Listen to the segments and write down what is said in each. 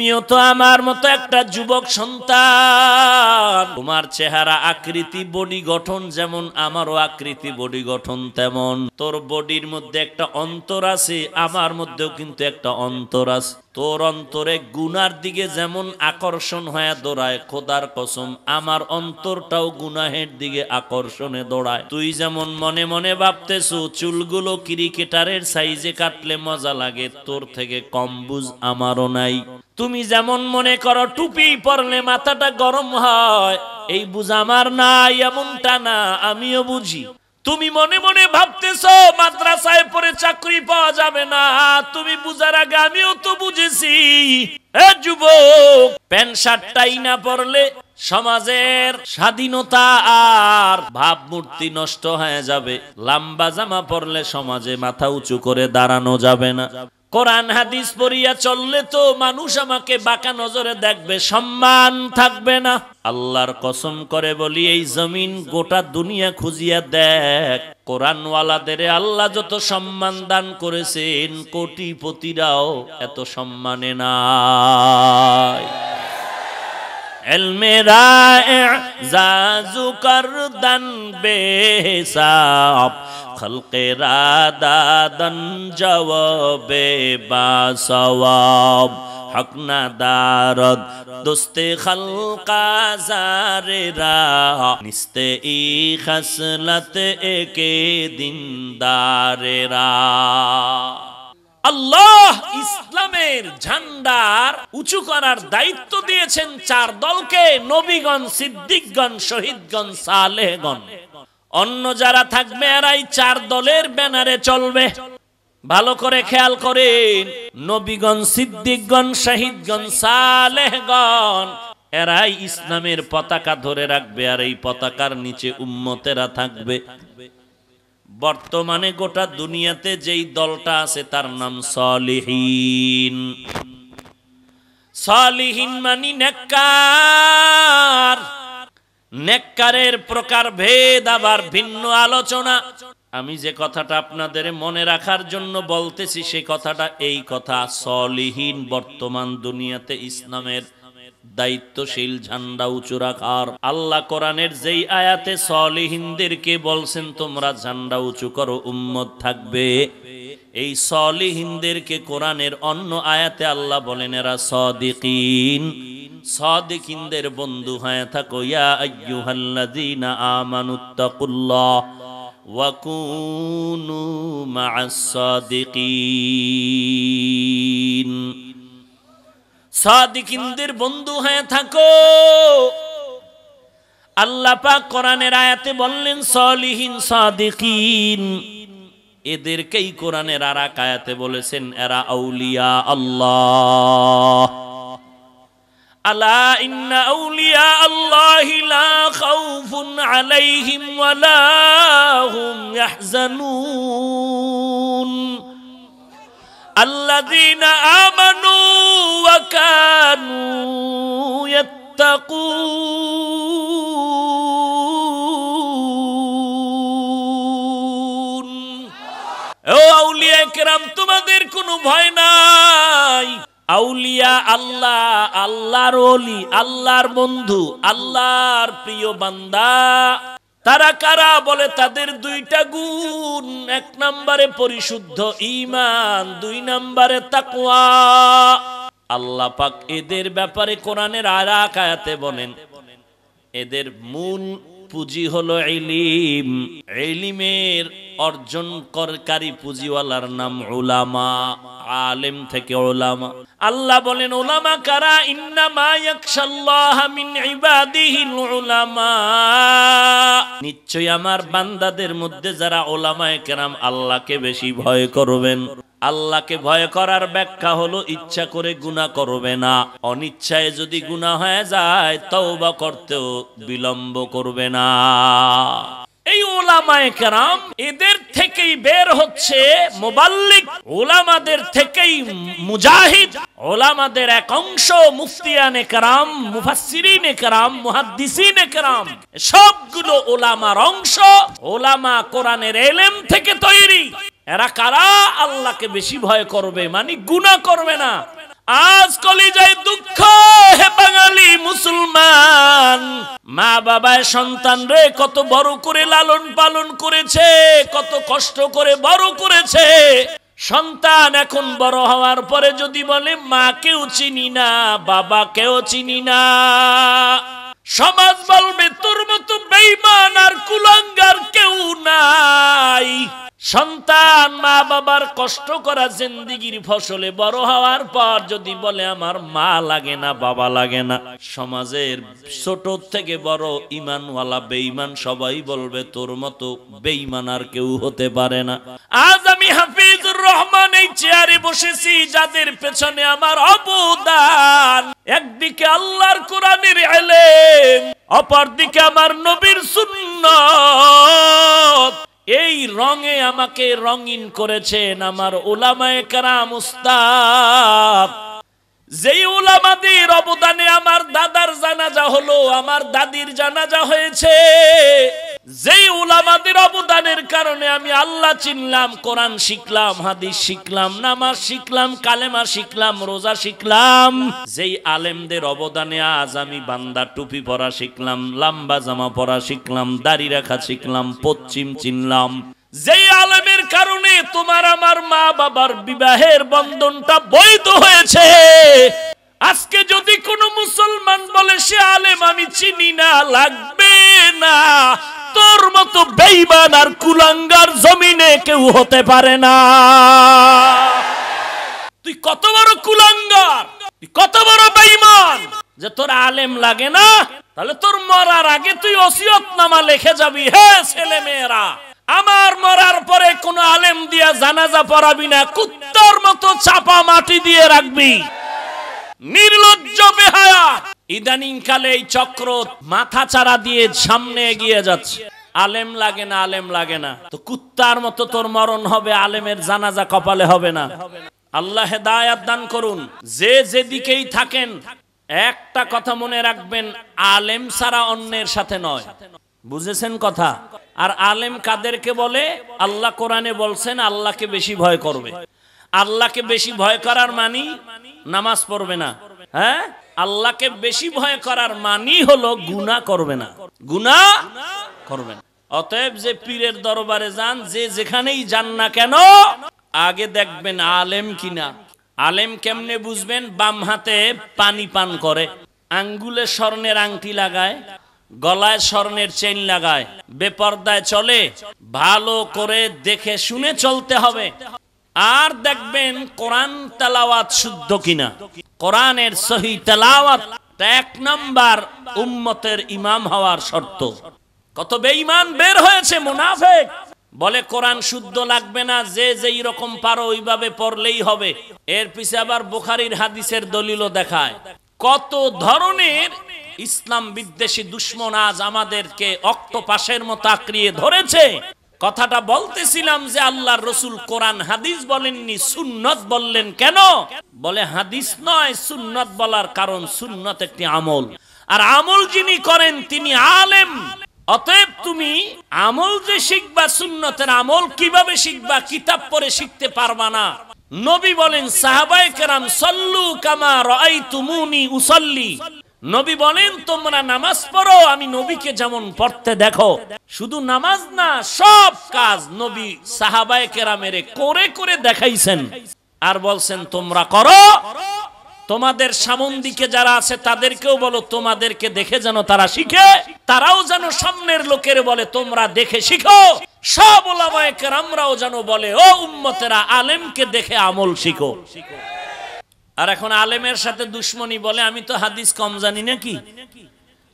তুমিও তো আমার মতো একটা যুবক সন্তান তোমার চেহারা আকৃতি বডি গঠন যেমন আমারও আকৃতি বডি গঠন তেমন তোর বডির মধ্যে একটা অন্তর আছে আমার মধ্যেও কিন্তু একটা অন্তর আছে তোর অন্তরে গুনার দিকে যেমন আকর্ষণ হয়ে দৌড়ায় খোদার কসম আমার অন্তরটাও গুনাহের দিকে আকর্ষণে দৌড়ায় তুই যেমন মনে মনে ভাবতেছ চুলগুলো ক্রিকেটারের সাইজে কাটলে মজা লাগে তোর থেকে কম্বুজ আমারও নাই তুমি যেমন মনে করো টুপি পরলে মাথাটা গরম হয় এই বুঝ আমার না এমনটা না আমিও বুঝি তুমি মনে মনে ভাবতেছ মাদ্রাসায় পরে চাকরি পাওয়া যাবে না তুমি বুঝার আগে আমিও তো বুঝেছি যুবক প্যান্ট শার্টটাই না পরলে সমাজের স্বাধীনতা আর ভাবমূর্তি নষ্ট হয়ে যাবে লাম্বা জামা পরলে সমাজে মাথা উঁচু করে দাঁড়ানো যাবে না কোরআন হাদিস পড়িয়া চললে তো মানুষ আমাকে বাঁকা নজরে দেখবে সম্মান থাকবে না আল্লাহর কসম করে বলি এই জমিন গোটা দুনিয়া খুঁজিয়া দেখ কোরআনওয়ালাদের আল্লাহ যত সম্মান দান করেছেন কোটিপতিরাও এত সম্মানে নাই علم رائع زازو کردن بے খলকেরা দাদন জবে বাসব হক না দারদ দোস্তে খলকা রা নিস্তে ই খসলত একে দিন দারেরা আল্লাহ ইসলামের ঝান্ডার উঁচু করার দায়িত্ব দিয়েছেন চার দলকে নবীগণ সিদ্দিকগণ শহীদগণ সালেহগণ অন্য যারা থাকবে এরাই চার দলের ব্যানারে চলবে ভালো করে খেয়াল করেন নবীগণ সিদ্দিকগণ শাহিদগণ সালেহগণ এরাই ইসলামের পতাকা ধরে রাখবে আর এই পতাকার নিচে উম্মতেরা থাকবে বর্তমানে গোটা দুনিয়াতে যেই দলটা আছে তার নাম সলিহীন সলিহীন মানি নেককার নেককারের প্রকার ভেদ আবার ভিন্ন আলোচনা আমি যে কথাটা আপনাদের মনে রাখার জন্য বলতেছি সে কথাটা এই কথা সলিহীন বর্তমান দুনিয়াতে ইসলামের দায়িত্বশীল ঝান্ডা উঁচু রাখার আল্লাহ কোরআনের যেই আয়াতে সলিহীনদেরকে বলছেন তোমরা ঝান্ডা উঁচু করো উম্মত থাকবে এই হিন্দেরকে কোরআনের অন্য আয়াতে আল্লাহ বলেন এরা সদিকিন সদিকিনদের বন্ধু হয়ে থাকো ইয়া আমানুত্তাকুল্লাহ সাদিকিনদের বন্ধু হয়ে থাকো আল্লাহ কোরআনের আয়াতে বললেন সলিহীন সাদিকিন এদেরকেই কোরআনের আরা কায়াতে বলেছেন এরা আউলিয়া আল্লাহ আলা ইন্না আউলিয়া আল্লাহ লা খাউফুন আলাইহিম ওয়ালা হুম ইয়াহজানুন আল্লাযীনা আমানু ওয়া কানু ইয়াত্তাকুন তোমাদের কোনো ভয় নাই আউলিয়া আল্লাহ আল্লাহর অলি আল্লাহর বন্ধু আল্লাহর প্রিয় বান্দা তারা কারা বলে তাদের দুইটা গুণ এক নম্বরে পরিশুদ্ধ ইমান দুই নম্বরে তাকুয়া আল্লাহ পাক এদের ব্যাপারে কোরআনের আর বলেন এদের মূল পুঁজি হলো এলিম এলিমের অর্জন করকারী পুঁজিওয়ালার নাম ওলামা আলেম থেকে ওলামা আল্লাহ বলেন ওলামা কারা ইন্নামা ইয়াকশাল্লাহ উলামা নিশ্চয়ই আমার বান্দাদের মধ্যে যারা ওলামায় কেরাম আল্লাহকে বেশি ভয় করবেন আল্লাহকে ভয় করার ব্যাখ্যা হলো ইচ্ছা করে গুণা করবে না অনিচ্ছায় যদি গুণা হয়ে যায় তাও বা করতেও বিলম্ব করবে না এই ওলামায় কেরাম এদের থেকেই বের হচ্ছে মোবাল্লিক ওলামাদের থেকেই মুজাহিদ ওলামাদের এক অংশ মুফতিয়ানে একরাম মুফাসিরিনে একরাম মুহাদ্দিসিনে একরাম সবগুলো ওলামার অংশ ওলামা কোরআনের এলেম থেকে তৈরি এরা কারা আল্লাহকে বেশি ভয় করবে মানে গুণা করবে না আজ যায় দুঃখ হে বাঙালি মুসলমান মা বাবায় সন্তান রে কত বড় করে লালন পালন করেছে কত কষ্ট করে বড় করেছে সন্তান এখন বড় হওয়ার পরে যদি বলে মা কেউ চিনি না বাবাকেও চিনি না সমাজ বলবে তোর মতো বেইমান আর কুলাঙ্গার কেউ নাই সন্তান মা বাবার কষ্ট করা জিন্দিগির ফসলে বড় হওয়ার পর যদি বলে আমার মা লাগে না বাবা লাগে না সমাজের ছোট থেকে বড় ইমানওয়ালা বেইমান সবাই বলবে তোর মতো বেইমান আর কেউ হতে পারে না আজ আমি হাফিজুর রহমান এই চেয়ারে বসেছি যাদের পেছনে আমার অবদান একদিকে আল্লাহর কোরআনের এলে অপরদিকে আমার নবীর সুন্নত এই রঙে আমাকে রঙিন করেছেন আমার ওলামায় কারাম উস্তাদ যেই উলামাদের অবদানে আমার দাদার জানাজা হলো আমার দাদির জানাজা হয়েছে যেই উলামাদের অবদানের কারণে আমি আল্লাহ চিনলাম কোরআন শিখলাম হাদিস শিখলাম নামাজ শিখলাম কালেমা শিখলাম রোজা শিখলাম যেই আলেমদের অবদানে আজ আমি বান্দা টুপি পরা শিখলাম লম্বা জামা পরা শিখলাম দাড়ি রাখা শিখলাম পশ্চিম চিনলাম যেই আলেমের কারণে তোমার আমার মা বাবার বিবাহের বন্ধনটা বৈধ হয়েছে আজকে যদি কোনো মুসলমান বলে সে আলেম আমি চিনি না লাগবে না তোর মতো বেইমান আর কুলাঙ্গার জমিনে কেউ হতে পারে না তুই কত বড় কুলাঙ্গার তুই কত বড় বেইমান যে তোর আলেম লাগে না তাহলে তোর মরার আগে তুই ওসিয়তনামা লিখে যাবি হ্যাঁ ছেলে মেয়েরা আমার মরার পরে কোন আলেম দিয়া জানাজা পড়াবি না কুত্তার মতো চাপা মাটি দিয়ে রাখবি নির্লজ্জ বেহায়া ইদানিং কালে এই চক্র মাথা চারা দিয়ে সামনে এগিয়ে যাচ্ছে আলেম লাগে না আলেম লাগে না তো কুত্তার মতো তোর মরণ হবে আলেমের জানাজা কপালে হবে না আল্লাহ হেদায়াত দান করুন যে যেদিকেই থাকেন একটা কথা মনে রাখবেন আলেম ছাড়া অন্যের সাথে নয় বুঝেছেন কথা আর আলেম কাদেরকে বলে আল্লাহ কোরআনে বলছেন আল্লাহকে বেশি ভয় করবে আল্লাহকে বেশি ভয় করার মানি নামাজ পড়বে না হ্যাঁ আল্লাহকে বেশি ভয় করার মানি হলো গুণা করবে না গুণা করবে না অতএব যে পীরের দরবারে যান যে যেখানেই যান না কেন আগে দেখবেন আলেম কিনা আলেম কেমনে বুঝবেন বাম হাতে পানি পান করে আঙ্গুলে স্বর্ণের আংটি লাগায় গলায় স্বর্ণের চেন লাগায় বেপর্দায় চলে ভালো করে দেখে শুনে চলতে হবে আর দেখবেন কোরআন তালাওয়াত শুদ্ধ কিনা কোরআনের সহি এক নম্বর উম্মতের ইমাম হওয়ার শর্ত কত বেঈমান বের হয়েছে মুনাফেক বলে কোরআন শুদ্ধ লাগবে না যে যেই রকম পারো ওইভাবে পড়লেই হবে এর পিছে আবার বুখারীর হাদিসের দলিলও দেখায় কত ধরনের ইসলাম বিদ্বেষী দুশ্মন আজ আমাদেরকে অক্টোপাসের মতো আক্রিয়ে ধরেছে কথাটা বলতেছিলাম যে আল্লাহর রসুল কোরআন হাদিস বলেননি সুন্নত বললেন কেন বলে হাদিস নয় সুন্নত বলার কারণ সুন্নত একটি আমল আর আমল যিনি করেন তিনি আলেম অতএব তুমি আমল যে শিখবা সুন্নতের আমল কিভাবে শিখবা কিতাব পড়ে শিখতে পারবা না নবী বলেন সাহাবায়ে কেরাম সল্লু কামা রাই তুমুনি উসল্লি নবী বলেন তোমরা নামাজ পড়ো আমি নবীকে যেমন পড়তে দেখো শুধু নামাজ না সব কাজ নবী সাহাবায়ে করে করে দেখাইছেন আর বলছেন তোমরা করো তোমাদের সামন দিকে যারা আছে তাদেরকেও বলো তোমাদেরকে দেখে যেন তারা শিখে তারাও যেন সামনের লোকের বলে তোমরা দেখে শিখো সব ওলামায়ে কেরামরাও যেন বলে ও উম্মতেরা আলেমকে দেখে আমল শিখো শিখো আর এখন আলেমের সাথে দুশ্মনী বলে আমি তো হাদিস কম জানি নাকি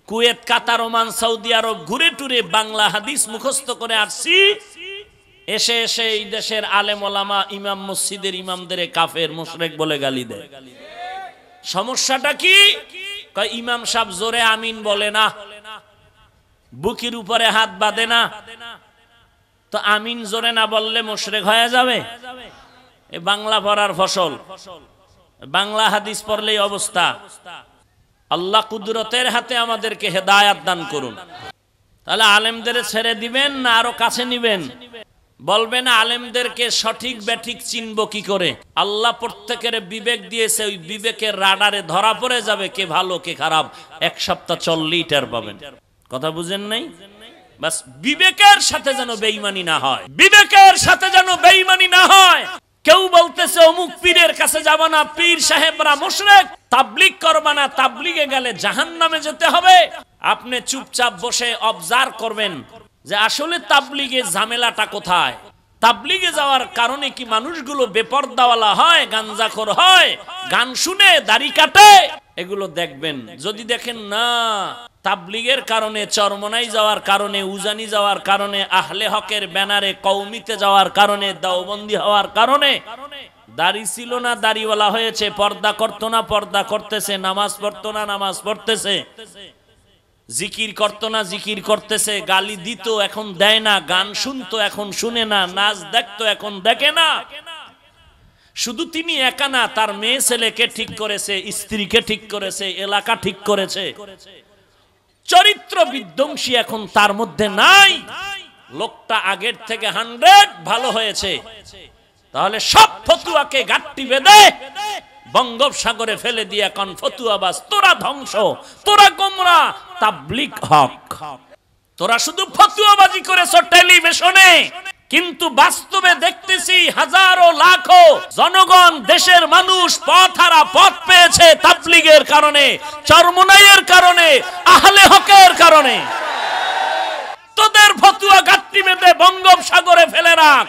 Kuwait Qatar Oman Saudi Arab ঘুরে টুরে বাংলা হাদিস মুখস্থ করে আসছি এসে এসে এই দেশের আলেম ওলামা ইমাম মসজিদের ইমামদের কাফের মুশরেক বলে গালি দেয় সমস্যাটা কি ইমাম সাহেব জোরে আমিন বলে না বুকির উপরে হাত বাঁধে না তো আমিন জোরে না বললে মুশরেক হয়ে যাবে এ বাংলা পড়ার ফসল ফসল বাংলা হাদিস পড়লেই অবস্থা আল্লাহ কুদরতের হাতে আমাদেরকে হেদায়াত দান করুন তাহলে আলেমদের ছেড়ে দিবেন না আরো কাছে নিবেন বলবেন আলেমদেরকে সঠিক ব্যাঠিক চিনব কি করে আল্লাহ প্রত্যেকের বিবেক দিয়েছে ওই বিবেকের রাডারে ধরা পড়ে যাবে কে ভালো কে খারাপ এক সপ্তাহ চল লিটার পাবেন কথা বুঝেন নাই বিবেকের সাথে যেন বেইমানি না হয় বিবেকের সাথে যেন বেইমানি না হয় কেউ বলতেছে অমুক পীরের কাছে যাব না পীর সাহেবরা মুশরেক তাবলিগ করবা না তাবলিগে গেলে জাহান নামে যেতে হবে আপনি চুপচাপ বসে অবজার্ভ করবেন যে আসলে তাবলিগে ঝামেলাটা কোথায় তাবলিগে যাওয়ার কারণে কি মানুষগুলো বেপর্দাওয়ালা হয় গাঞ্জাখোর হয় গান শুনে দাড়ি কাটে এগুলো দেখবেন যদি দেখেন না তাবলিগের কারণে চরমনাই যাওয়ার কারণে উজানি যাওয়ার কারণে আহলে হকের ব্যানারে কৌমিতে যাওয়ার কারণে দাওবন্দি হওয়ার কারণে দাড়ি ছিল না দাড়িওয়ালা হয়েছে পর্দা করত না পর্দা করতেছে নামাজ পড়ত না নামাজ পড়তেছে জিকির করত না জিকির করতেছে গালি দিত এখন দেয় না গান শুনতো এখন শুনে না নাচ দেখতো এখন দেখে না শুধু তিনি একা না তার মেয়ে ছেলেকে ঠিক করেছে স্ত্রীকে ঠিক করেছে এলাকা ঠিক করেছে চরিত্র বিধ্বংসী এখন তার মধ্যে নাই লোকটা আগের থেকে হান্ড্রেড ভালো হয়েছে তাহলে সব ফতুয়াকে গাঁটটি বেঁধে বঙ্গোপসাগরে ফেলে দিয়ে এখন ফতুয়াবাস তোরা ধ্বংস তোরা গোমরা তাবলিক হক তোরা শুধু ফতুয়াবাজি করেছ টেলিভিশনে কিন্তু বাস্তবে দেখতেছি হাজারো লাখো জনগণ দেশের মানুষ পথ হারা পথ পেয়েছে তাবলিগের কারণে চরমনাইয়ের কারণে আহলে হকের কারণে তোদের ফতুয়া গাত্তি বেঁধে বঙ্গোপসাগরে ফেলে রাখ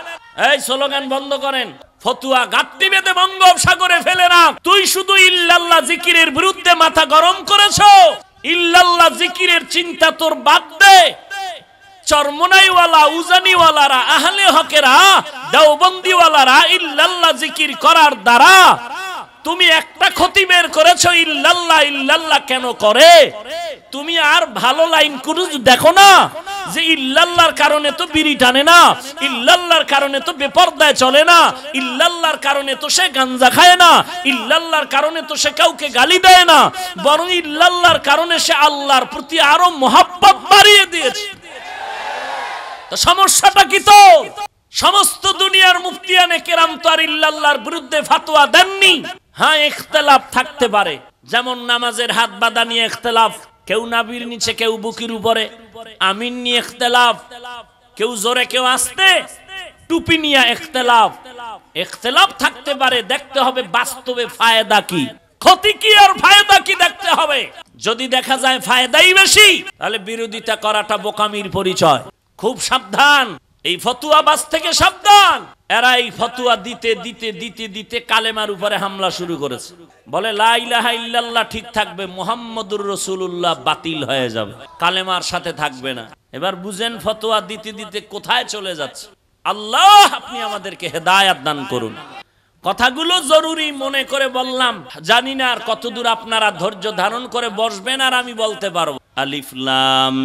এই স্লোগান বন্ধ করেন ফতুয়া গাত্তি বেঁধে বঙ্গোপসাগরে ফেলে রাখ তুই শুধু ইল্লাল্লাহ জিকিরের বিরুদ্ধে মাথা গরম করেছো ইল্লাল্লাহ জিকিরের চিন্তা তোর বাদ দে চরমনাইওয়ালা উজানিওয়ালারা আহলে হকেরা দেওবন্দিওয়ালারা ইল্লাল্লাহ জিকির করার দ্বারা তুমি একটা ক্ষতি বের করেছো ইল্লাল্লাহ ইল্লাল্লাহ কেন করে তুমি আর ভালো লাইন কুরুজ দেখো না যে ইল্লাল্লাহর কারণে তো বিড়ি টানে না ইল্লাল্লাহর কারণে তো বেপর্দায় চলে না ইল্লাল্লাহর কারণে তো সে গাঞ্জা খায় না ইল্লাল্লাহর কারণে তো সে কাউকে গালি দেয় না বরং ইল্লাল্লাহর কারণে সে আল্লাহর প্রতি আরো মহাব্বত বাড়িয়ে দিয়েছে তো সমস্যাটা কি তো সমস্ত দুনিয়ার মুফতিয়ানে কেরাম তো আর ইল্লাহর বিরুদ্ধে ফাতোয়া দেননি হ্যাঁ ইখতিলাফ থাকতে পারে যেমন নামাজের হাত বাদা নিয়ে ইখতিলাফ কেউ নাবির নিচে কেউ বুকির উপরে আমিন নিয়ে ইখতিলাফ কেউ জোরে কেউ আসতে টুপি নিয়ে ইখতিলাফ ইখতিলাফ থাকতে পারে দেখতে হবে বাস্তবে ফায়দা কি ক্ষতি কি আর ফায়দা কি দেখতে হবে যদি দেখা যায় ফায়দাই বেশি তাহলে বিরোধিতা করাটা বোকামির পরিচয় খুব সাবধান এই বাস থেকে সাবধান এরা এই ফতুয়া দিতে দিতে দিতে দিতে কালেমার উপরে হামলা শুরু করেছে বলে ঠিক থাকবে মোহাম্মদুর রসুল্লাহ বাতিল হয়ে যাবে কালেমার সাথে থাকবে না এবার বুঝেন ফতুয়া দিতে দিতে কোথায় চলে যাচ্ছে আল্লাহ আপনি আমাদেরকে হেদায়াত দান করুন কথাগুলো জরুরি মনে করে বললাম জানি না আর কতদূর আপনারা ধৈর্য ধারণ করে বসবেন আর আমি বলতে পারবো আলিফলাম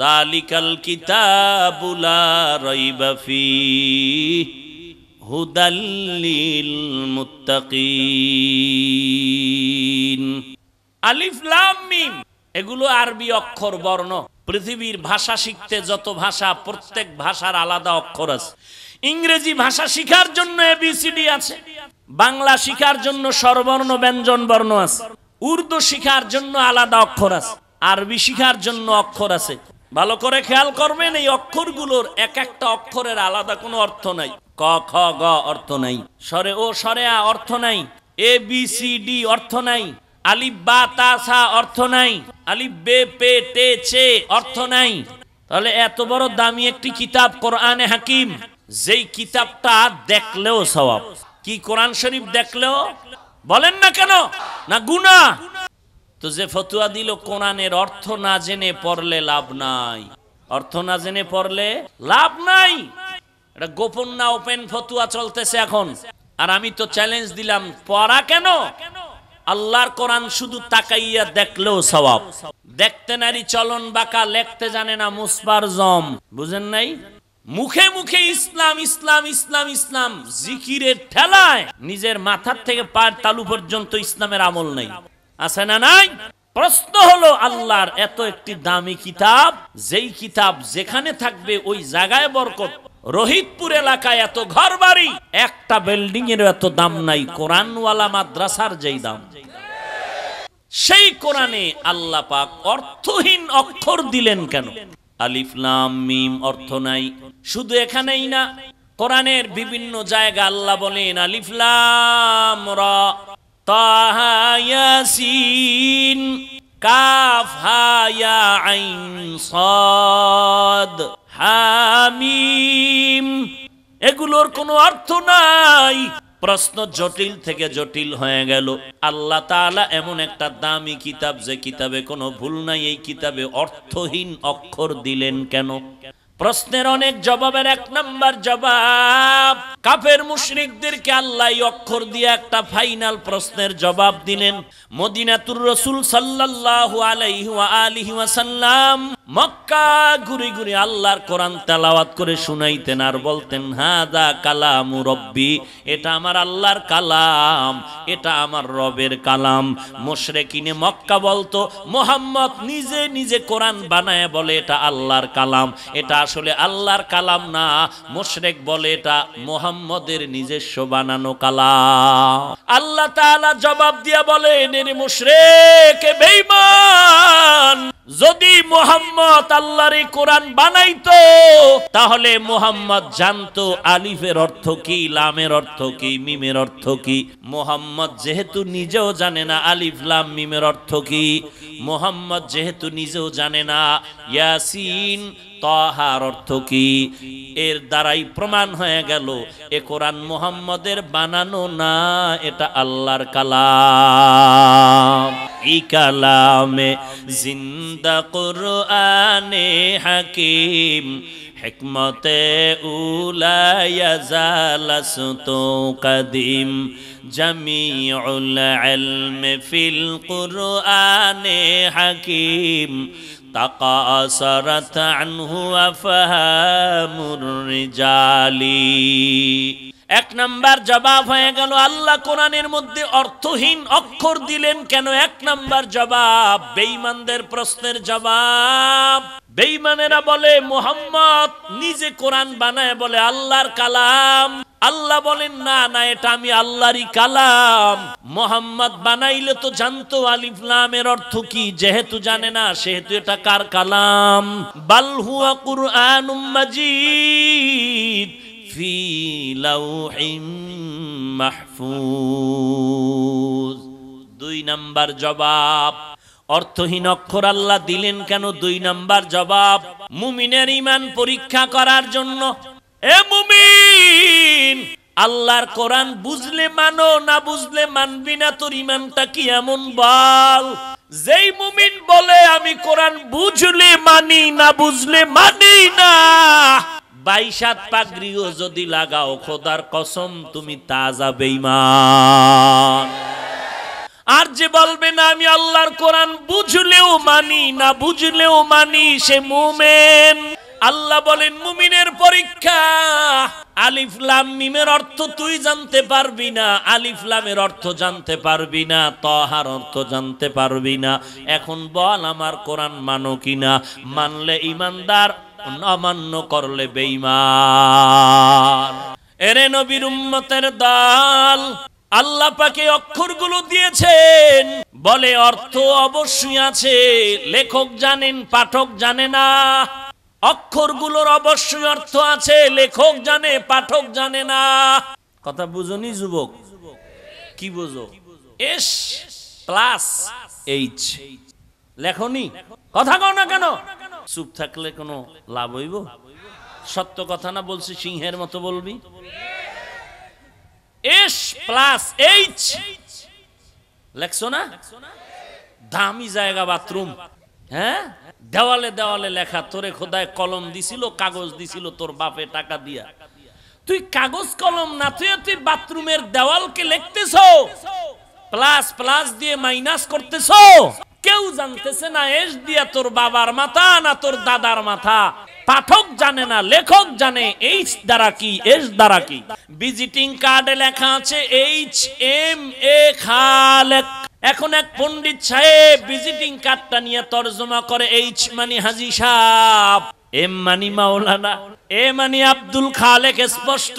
জালিকাল কিতাবুলা রাইবা হুদাল্লিল মুত্তাকিন আলিফ লাম মিম এগুলো আরবি অক্ষর বর্ণ পৃথিবীর ভাষা শিখতে যত ভাষা প্রত্যেক ভাষার আলাদা অক্ষর আছে ইংরেজি ভাষা শিখার জন্য এবিসিডি আছে বাংলা শিখার জন্য স্বরবর্ণ ব্যঞ্জন বর্ণ আছে উর্দু শিখার জন্য আলাদা অক্ষর আছে আরবি শিখার জন্য অক্ষর আছে ভালো করে খেয়াল করবেন এই অক্ষরগুলোর এক একটা অক্ষরের আলাদা কোনো অর্থ নাই ক খ গ অর্থ নাই সরে ও সরে আ অর্থ নাই এ বি সি ডি অর্থ নাই আলিফ বা তা সা অর্থ নাই আলিফ বে পে টে চে অর্থ নাই তাহলে এত বড় দামি একটি কিতাব কোরআনে হাকিম যেই কিতাবটা দেখলেও সওয়াব কি কোরআন শরীফ দেখলেও বলেন না কেন না গুনাহ তো যে ফতুয়া দিল কোরআনের অর্থ না জেনে পড়লে লাভ নাই অর্থ না জেনে পড়লে লাভ নাই এটা গোপন না ওপেন ফতুয়া চলতেছে এখন আর আমি তো চ্যালেঞ্জ দিলাম পড়া কেন আল্লাহর কোরআন শুধু তাকাইয়া দেখলেও সবাব দেখতে নারী চলন বাঁকা লেখতে জানে না মুসবার জম বুঝেন নাই মুখে মুখে ইসলাম ইসলাম ইসলাম ইসলাম জিকিরের ঠেলায় নিজের মাথার থেকে পায়ের তালু পর্যন্ত ইসলামের আমল নেই আছে না নাই প্রশ্ন হলো আল্লাহর এত একটি দামি কিতাব যেই কিতাব যেখানে থাকবে ওই জায়গায় বরকত রোহিতপুর এলাকায় এত ঘর বাড়ি একটা বিল্ডিং এর এত দাম নাই কোরআনওয়ালা মাদ্রাসার যেই দাম সেই কোরআনে আল্লাহ পাক অর্থহীন অক্ষর দিলেন কেন আলিফলাম মিম অর্থ নাই শুধু এখানেই না কোরআনের বিভিন্ন জায়গা আল্লাহ বলেন আলিফলাম রা তাহায়াসিন কাফ হায়া আইন সদ হামিম এগুলোর কোনো অর্থ নাই প্রশ্ন জটিল থেকে জটিল হয়ে গেল আল্লাহ তালা এমন একটা দামি কিতাব যে কিতাবে কোনো ভুল নাই এই কিতাবে অর্থহীন অক্ষর দিলেন কেন প্রশ্নের অনেক জবাবের এক নম্বর জবাব কাফের মুশ্রিকদেরকে আল্লাহ অক্ষর দিয়ে একটা ফাইনাল প্রশ্নের জবাব দিলেন মদিনাতুর রসুল সাল্লাহ আলহি সাল্লাম মক্কা ঘুরি ঘুরি আল্লাহর কোরআন তেলাওয়াত করে শুনাইতেন আর বলতেন হাদা কালাম রব্বি এটা আমার আল্লাহর কালাম এটা আমার রবের কালাম মোশরে কিনে মক্কা বলতো মোহাম্মদ নিজে নিজে কোরআন বানায় বলে এটা আল্লাহর কালাম এটা আসলে আল্লাহর কালাম না মোশরেক বলে এটা মোহাম্মদের নিজস্ব বানানো কালাম আল্লাহ তাআলা জবাব দিয়া বলে এর মুশরেক বেঈমান যদি মোহাম্মদ আল্লাহর কোরআন বানাইতো তাহলে মোহাম্মদ জানতো আলিফের অর্থ কি লামের অর্থ কি মিমের অর্থ কি মোহাম্মদ যেহেতু নিজেও জানে না আলিফ লাম মিমের অর্থ কি মোহাম্মদ যেহেতু নিজেও জানে না ইয়াসিন তাহার অর্থ কি এর দ্বারাই প্রমাণ হয়ে গেল এ কোরআন মোহাম্মদের বানানো না এটা আল্লাহর কালাম ই কালামে জিন্দা কোরআনে হাকিম হেকমতে উলায়াজালাসতো কদিম জমিউল ইলম ফিল কুরআনে হাকিম تقاصرت عنه أفهام الرجال এক নাম্বার জবাব হয়ে গেল আল্লাহ কোরআনের মধ্যে অর্থহীন অক্ষর দিলেন কেন এক নাম্বার জবাব বেইমানদের প্রশ্নের জবাব বেইমানেরা বলে মোহাম্মদ নিজে কোরআন বানায় বলে আল্লাহর কালাম আল্লাহ বলেন না না এটা আমি আল্লাহরই কালাম মোহাম্মদ বানাইলে তো জানতো আলিফলামের অর্থ কি যেহেতু জানে না সেহেতু এটা কার কালাম বালহুয়া কুরআন দুই নাম্বার জবাব অর্থহীন অক্ষর আল্লাহ দিলেন কেন দুই নাম্বার জবাব মুমিনের ইমান পরীক্ষা করার জন্য আল্লাহর কোরআন বুঝলে মানো না বুঝলে মানবি না তোর ইমানটা কি এমন বল যেই মুমিন বলে আমি কোরআন বুঝলে মানি না বুঝলে মানি না বাইশাত পাগড়িও যদি লাগাও খোদার কসম তুমি তাজা বেঈমান আর যে বলবে না আমি আল্লাহর কোরআন বুঝলেও মানি না বুঝলেও মানি সে মুমেন্ট আল্লাহ বলেন মুমিনের পরীক্ষা আলিফলাম মিমের অর্থ তুই জানতে পারবি না আলিফলামের অর্থ জানতে পারবি না তহার অর্থ জানতে পারবি না এখন বল আমার কোরআন মানো কিনা মানলে ইমানদার অমান্য করলে বেইমান এরে নবীর উম্মতের দল আল্লাহ পাকে গুলো দিয়েছেন বলে অর্থ অবশ্যই আছে লেখক জানেন পাঠক জানে না অক্ষরগুলোর অবশ্যই অর্থ আছে লেখক জানে পাঠক জানে না কথা বুঝনি যুবক কি বুঝো এস প্লাস এইচ লেখনি কথা কও না কেন চুপ থাকলে কোনো লাভ হইব সত্য কথা না বলছি সিংহের মতো বলবি এস প্লাস এইচ লেখছো না দামি জায়গা বাথরুম হ্যাঁ দেওয়ালে দেওয়ালে লেখা তোরে খোদায় কলম দিছিল কাগজ দিছিল তোর বাপে টাকা দিয়া তুই কাগজ কলম না তুই তুই বাথরুমের দেওয়ালকে লিখতেছ প্লাস প্লাস দিয়ে মাইনাস করতেছ কেউ জানতেছে না এস দিয়া তোর বাবার মাথা না তোর দাদার মাথা পাঠক জানে না লেখক জানে এইচ দ্বারা কি এস দ্বারা কি ভিজিটিং কার্ডে লেখা আছে এইচ এম এ খালেক এখন এক পন্ডিত সাহেব ভিজিটিং কার্ডটা নিয়ে তর্জমা করে এইচ মানি হাজি সাহ এম মানি মাওলানা এ মানি আব্দুল খালেক স্পষ্ট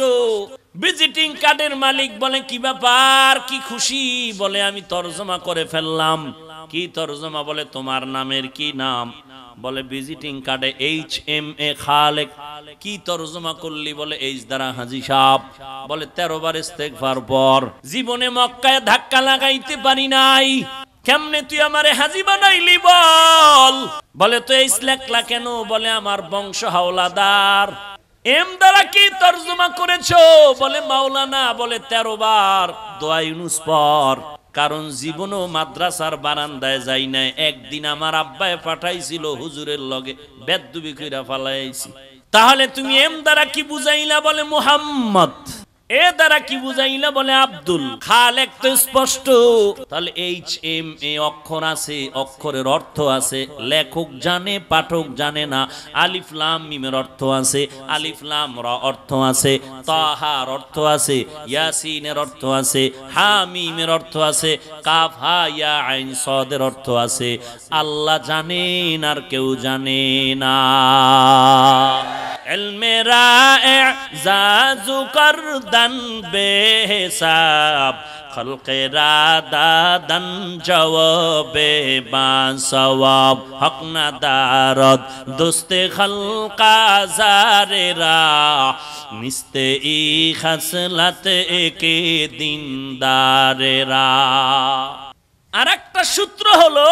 ভিজিটিং কার্ডের মালিক বলে কি ব্যাপার কি খুশি বলে আমি তরজমা করে ফেললাম কি তরজমা বলে তোমার নামের কি নাম বলে ভিজিটিং কার্ডে এইচ এম এ খালেক কি তরজমা করলি বলে এইচ দ্বারা হাজি সাহ বলে তেরো বার ইস্তেকবার পর জীবনে মক্কায় ধাক্কা লাগাইতে পারি নাই কেমনে তুই আমার হাজি বানাইলি বল বলে তো এই স্লেকলা কেন বলে আমার বংশ হাওলাদার এম দ্বারা কি তর্জমা করেছ বলে মাওলানা বলে তেরো বার দোয়াই পর কারণ জীবনও মাদ্রাসার বারান্দায় যাই নাই একদিন আমার আব্বায় পাঠাইছিল হুজুরের লগে বেদ্যুবি কইরা ফালাইছি তাহলে তুমি এম দ্বারা কি বুঝাইলা বলে মোহাম্মদ এ দ্বারা কি বলে আব্দুল স্পষ্ট তাহলে এইচ এম এ অক্ষর আছে অক্ষরের অর্থ আছে লেখক জানে পাঠক জানে না আলিফ লাম মিমের অর্থ আছে আলিফ লাম র অর্থ আছে তাহার অর্থ আছে ইয়াসিনের অর্থ আছে হা মিমের অর্থ আছে কাফ হা ইয়া আইন সদের অর্থ আছে আল্লাহ জানেন আর কেউ জানে না এলমেরা জাজু করদা দান বেহেসাব খলকে রাদা দান জবাবে বাসওয়াব হক না দারদ দোস্তে খলকা জারেরা নিস্তে ই খাসলাত একে দিনদারেরা আর একটা সূত্র হলো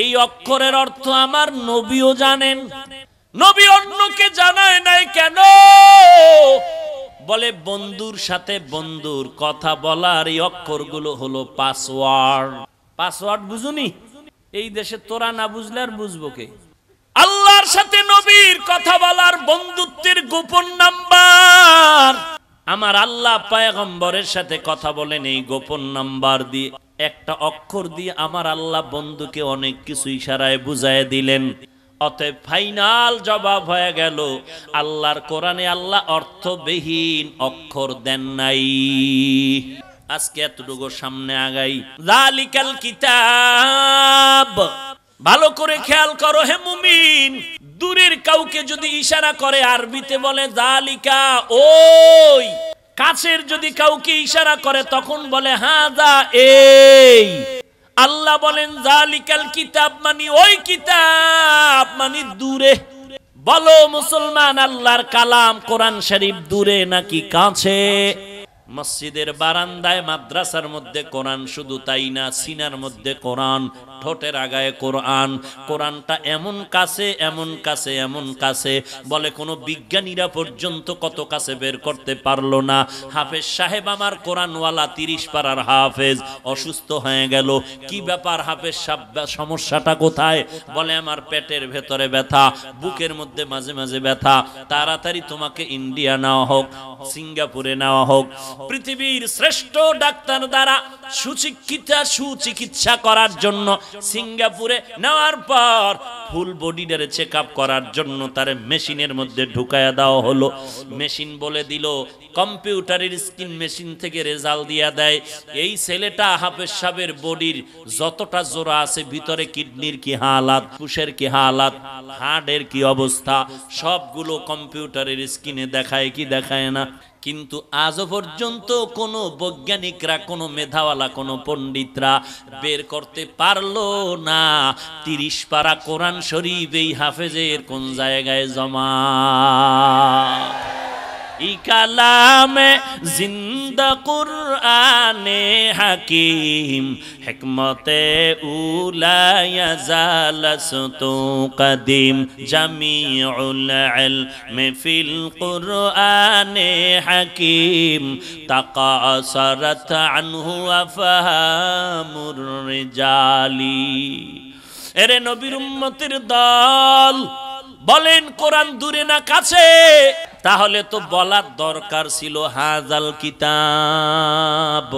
এই অক্ষরের অর্থ আমার নবীও জানেন নবী অন্যকে জানায় নাই কেন বলে বন্ধুর সাথে বন্ধুর কথা বলার এই অক্ষর গুলো হলো পাসওয়ার্ড পাসওয়ার্ড বুঝুনি এই দেশে তোরা না বুঝলে আর বুঝবো কে আল্লাহর সাথে নবীর কথা বলার বন্ধুত্বের গোপন নাম্বার আমার আল্লাহ পায়গম্বরের সাথে কথা বলেন এই গোপন নাম্বার দিয়ে একটা অক্ষর দিয়ে আমার আল্লাহ বন্ধুকে অনেক কিছু ইশারায় বুঝায় দিলেন অতএব ফাইনাল জবাব হয়ে গেল আল্লাহর কোরআনে আল্লাহ অর্থবিহীন অক্ষর দেন নাই আজকে এতটুকু সামনে আগাই লালিকাল কিতাব ভালো করে খেয়াল করো হে মুমিন দূরের কাউকে যদি ইশারা করে আরবিতে বলে জালিকা ওই কাছের যদি কাউকে ইশারা করে তখন বলে দা এই আল্লাহ বলেন জালিকাল কিতাব মানি ওই কিতাব মানি দূরে বলো মুসলমান আল্লাহর কালাম কোরআন শরীফ দূরে নাকি কাছে মসজিদের বারান্দায় মাদ্রাসার মধ্যে কোরআন শুধু তাই না সিনার মধ্যে কোরআন ঠোঁটের আগায় কোরআন কোরআনটা এমন কাছে এমন কাছে এমন কাছে বলে কোনো বিজ্ঞানীরা পর্যন্ত কত কাছে বের করতে পারলো না হাফেজ সাহেব আমার কোরআনওয়ালা তিরিশ পাড়ার হাফেজ অসুস্থ হয়ে গেল কি ব্যাপার হাফেজ সাহেব সমস্যাটা কোথায় বলে আমার পেটের ভেতরে ব্যথা বুকের মধ্যে মাঝে মাঝে ব্যথা তাড়াতাড়ি তোমাকে ইন্ডিয়া নেওয়া হোক সিঙ্গাপুরে নেওয়া হোক পৃথিবীর শ্রেষ্ঠ ডাক্তার দ্বারা সুচিকিৎসা সুচিকিৎসা করার জন্য সিঙ্গাপুরে নেওয়ার পর ফুল বডিটারে চেক আপ করার জন্য তার মেশিনের মধ্যে ঢুকায়া দেওয়া হলো মেশিন বলে দিল কম্পিউটারের স্ক্রিন মেশিন থেকে রেজাল্ট দিয়া দেয় এই ছেলেটা হাফেজ সাহেবের বডির যতটা জোড়া আছে ভিতরে কিডনির কি হালাত পুষের কি হালাত হার্টের কি অবস্থা সবগুলো কম্পিউটারের স্ক্রিনে দেখায় কি দেখায় না কিন্তু আজও পর্যন্ত কোনো বৈজ্ঞানিকরা কোনো মেধাওয়ালা কোনো পণ্ডিতরা বের করতে পারলো না তিরিশ পারা কোরআন শরীফ এই হাফেজের কোন জায়গায় জমা ই কালামে জিন্দা কুরআনে হাকিম হিকমতে উলায়া জালাসতু কদিম জামিউল ইলমি ফিল কুরআনে হাকিম তাকাসারাত আনহু আফহামুর রিজালি এরে নবীর উম্মতের দল বলেন কোরআন দূরে না কাছে তাহলে তো বলার দরকার ছিল হাজাল কিতাব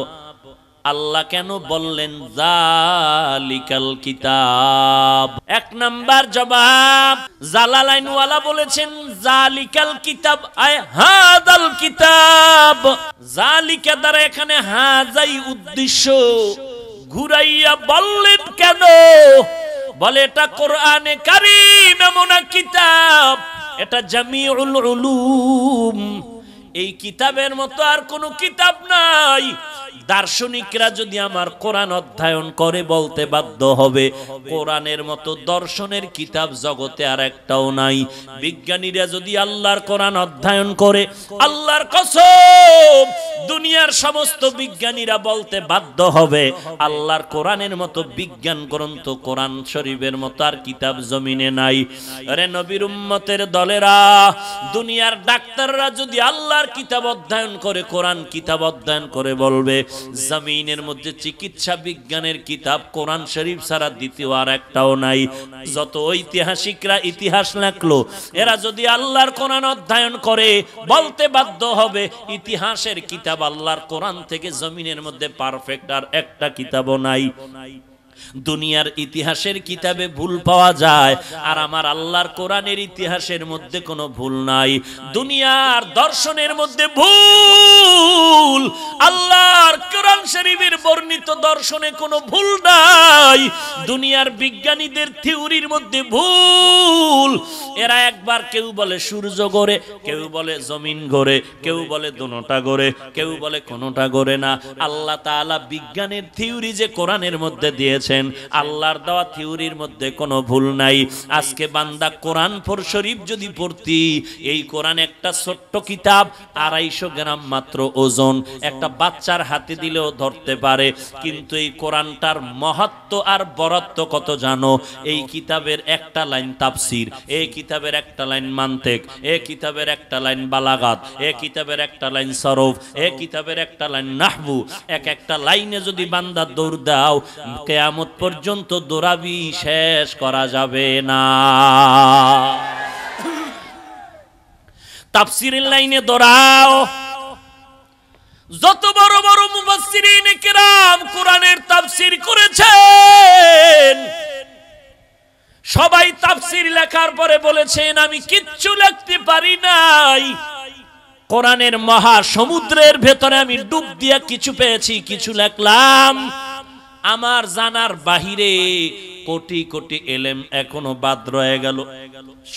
আল্লাহ কেন বললেন জালিকাল কিতাব এক নাম্বার জবাব জালালাইনওয়ালা বলেছেন জালিকাল কিতাব আয় হাজাল কিতাব জালিকা দ্বারা এখানে হাজাই উদ্দেশ্য ঘুরাইয়া বললেন কেন বলে এটা কোরআনে কারিম এমন কিতাব এটা জামিউল উলুম এই কিতাবের মতো আর কোনো কিতাব নাই দার্শনিকরা যদি আমার কোরআন অধ্যয়ন করে বলতে বাধ্য হবে কোরআনের মতো দর্শনের কিতাব জগতে আর একটাও নাই বিজ্ঞানীরা যদি আল্লাহর কোরআন অধ্যয়ন করে আল্লাহর কসম দুনিয়ার সমস্ত বিজ্ঞানীরা বলতে বাধ্য হবে আল্লাহর কোরআনের মতো বিজ্ঞান গ্রন্থ কোরআন শরীফের মতো আর কিতাব জমিনে নাই আরে নবীর উম্মতের দলেরা দুনিয়ার ডাক্তাররা যদি আল্লাহ যার কিতাব অধ্যয়ন করে কোরআন কিতাব অধ্যয়ন করে বলবে জমিনের মধ্যে চিকিৎসা বিজ্ঞানের কিতাব কোরআন শরীফ ছাড়া দ্বিতীয় আর একটাও নাই যত ঐতিহাসিকরা ইতিহাস লেখলো এরা যদি আল্লাহর কোরআন অধ্যয়ন করে বলতে বাধ্য হবে ইতিহাসের কিতাব আল্লাহর কোরআন থেকে জমিনের মধ্যে পারফেক্ট আর একটা কিতাবও নাই দুনিয়ার ইতিহাসের কিতাবে ভুল পাওয়া যায় আর আমার আল্লাহর কোরআনের ইতিহাসের মধ্যে কোনো ভুল নাই দুনিয়ার দর্শনের মধ্যে ভুল আল্লাহর কোরআন শরীফের বর্ণিত দর্শনে কোনো ভুল নাই দুনিয়ার বিজ্ঞানীদের থিওরির মধ্যে ভুল এরা একবার কেউ বলে সূর্য গড়ে কেউ বলে জমিন গড়ে কেউ বলে দোনোটা গড়ে কেউ বলে কোনোটা গড়ে না আল্লাহ তাআলা বিজ্ঞানের থিওরি যে কোরআনের মধ্যে দিয়েছে দিয়েছেন আল্লাহর দেওয়া থিওরির মধ্যে কোনো ভুল নাই আজকে বান্দা কোরআন ফর শরীফ যদি পড়তি এই কোরআন একটা ছোট্ট কিতাব আড়াইশো গ্রাম মাত্র ওজন একটা বাচ্চার হাতে দিলেও ধরতে পারে কিন্তু এই কোরআনটার মহাত্ম আর বরাত্ম কত জানো এই কিতাবের একটা লাইন তাপসির এই কিতাবের একটা লাইন মান্তেক এ কিতাবের একটা লাইন বালাগাত এ কিতাবের একটা লাইন সরফ এ কিতাবের একটা লাইন নাহবু এক একটা লাইনে যদি বান্দা দৌড় দাও কেয়াম কেয়ামত পর্যন্ত দৌড়াবি শেষ করা যাবে না তাফসিরের লাইনে দৌড়াও যত বড় বড় মুফাসসিরিন কিরাম কোরআনের তাফসির করেছেন সবাই তাফসির লেখার পরে বলেছেন আমি কিচ্ছু লিখতে পারি নাই কোরআনের মহা সমুদ্রের ভেতরে আমি ডুব দিয়া কিছু পেয়েছি কিছু লেখলাম আমার জানার বাহিরে কোটি কোটি এলেম এখনো বাদ রয়ে গেল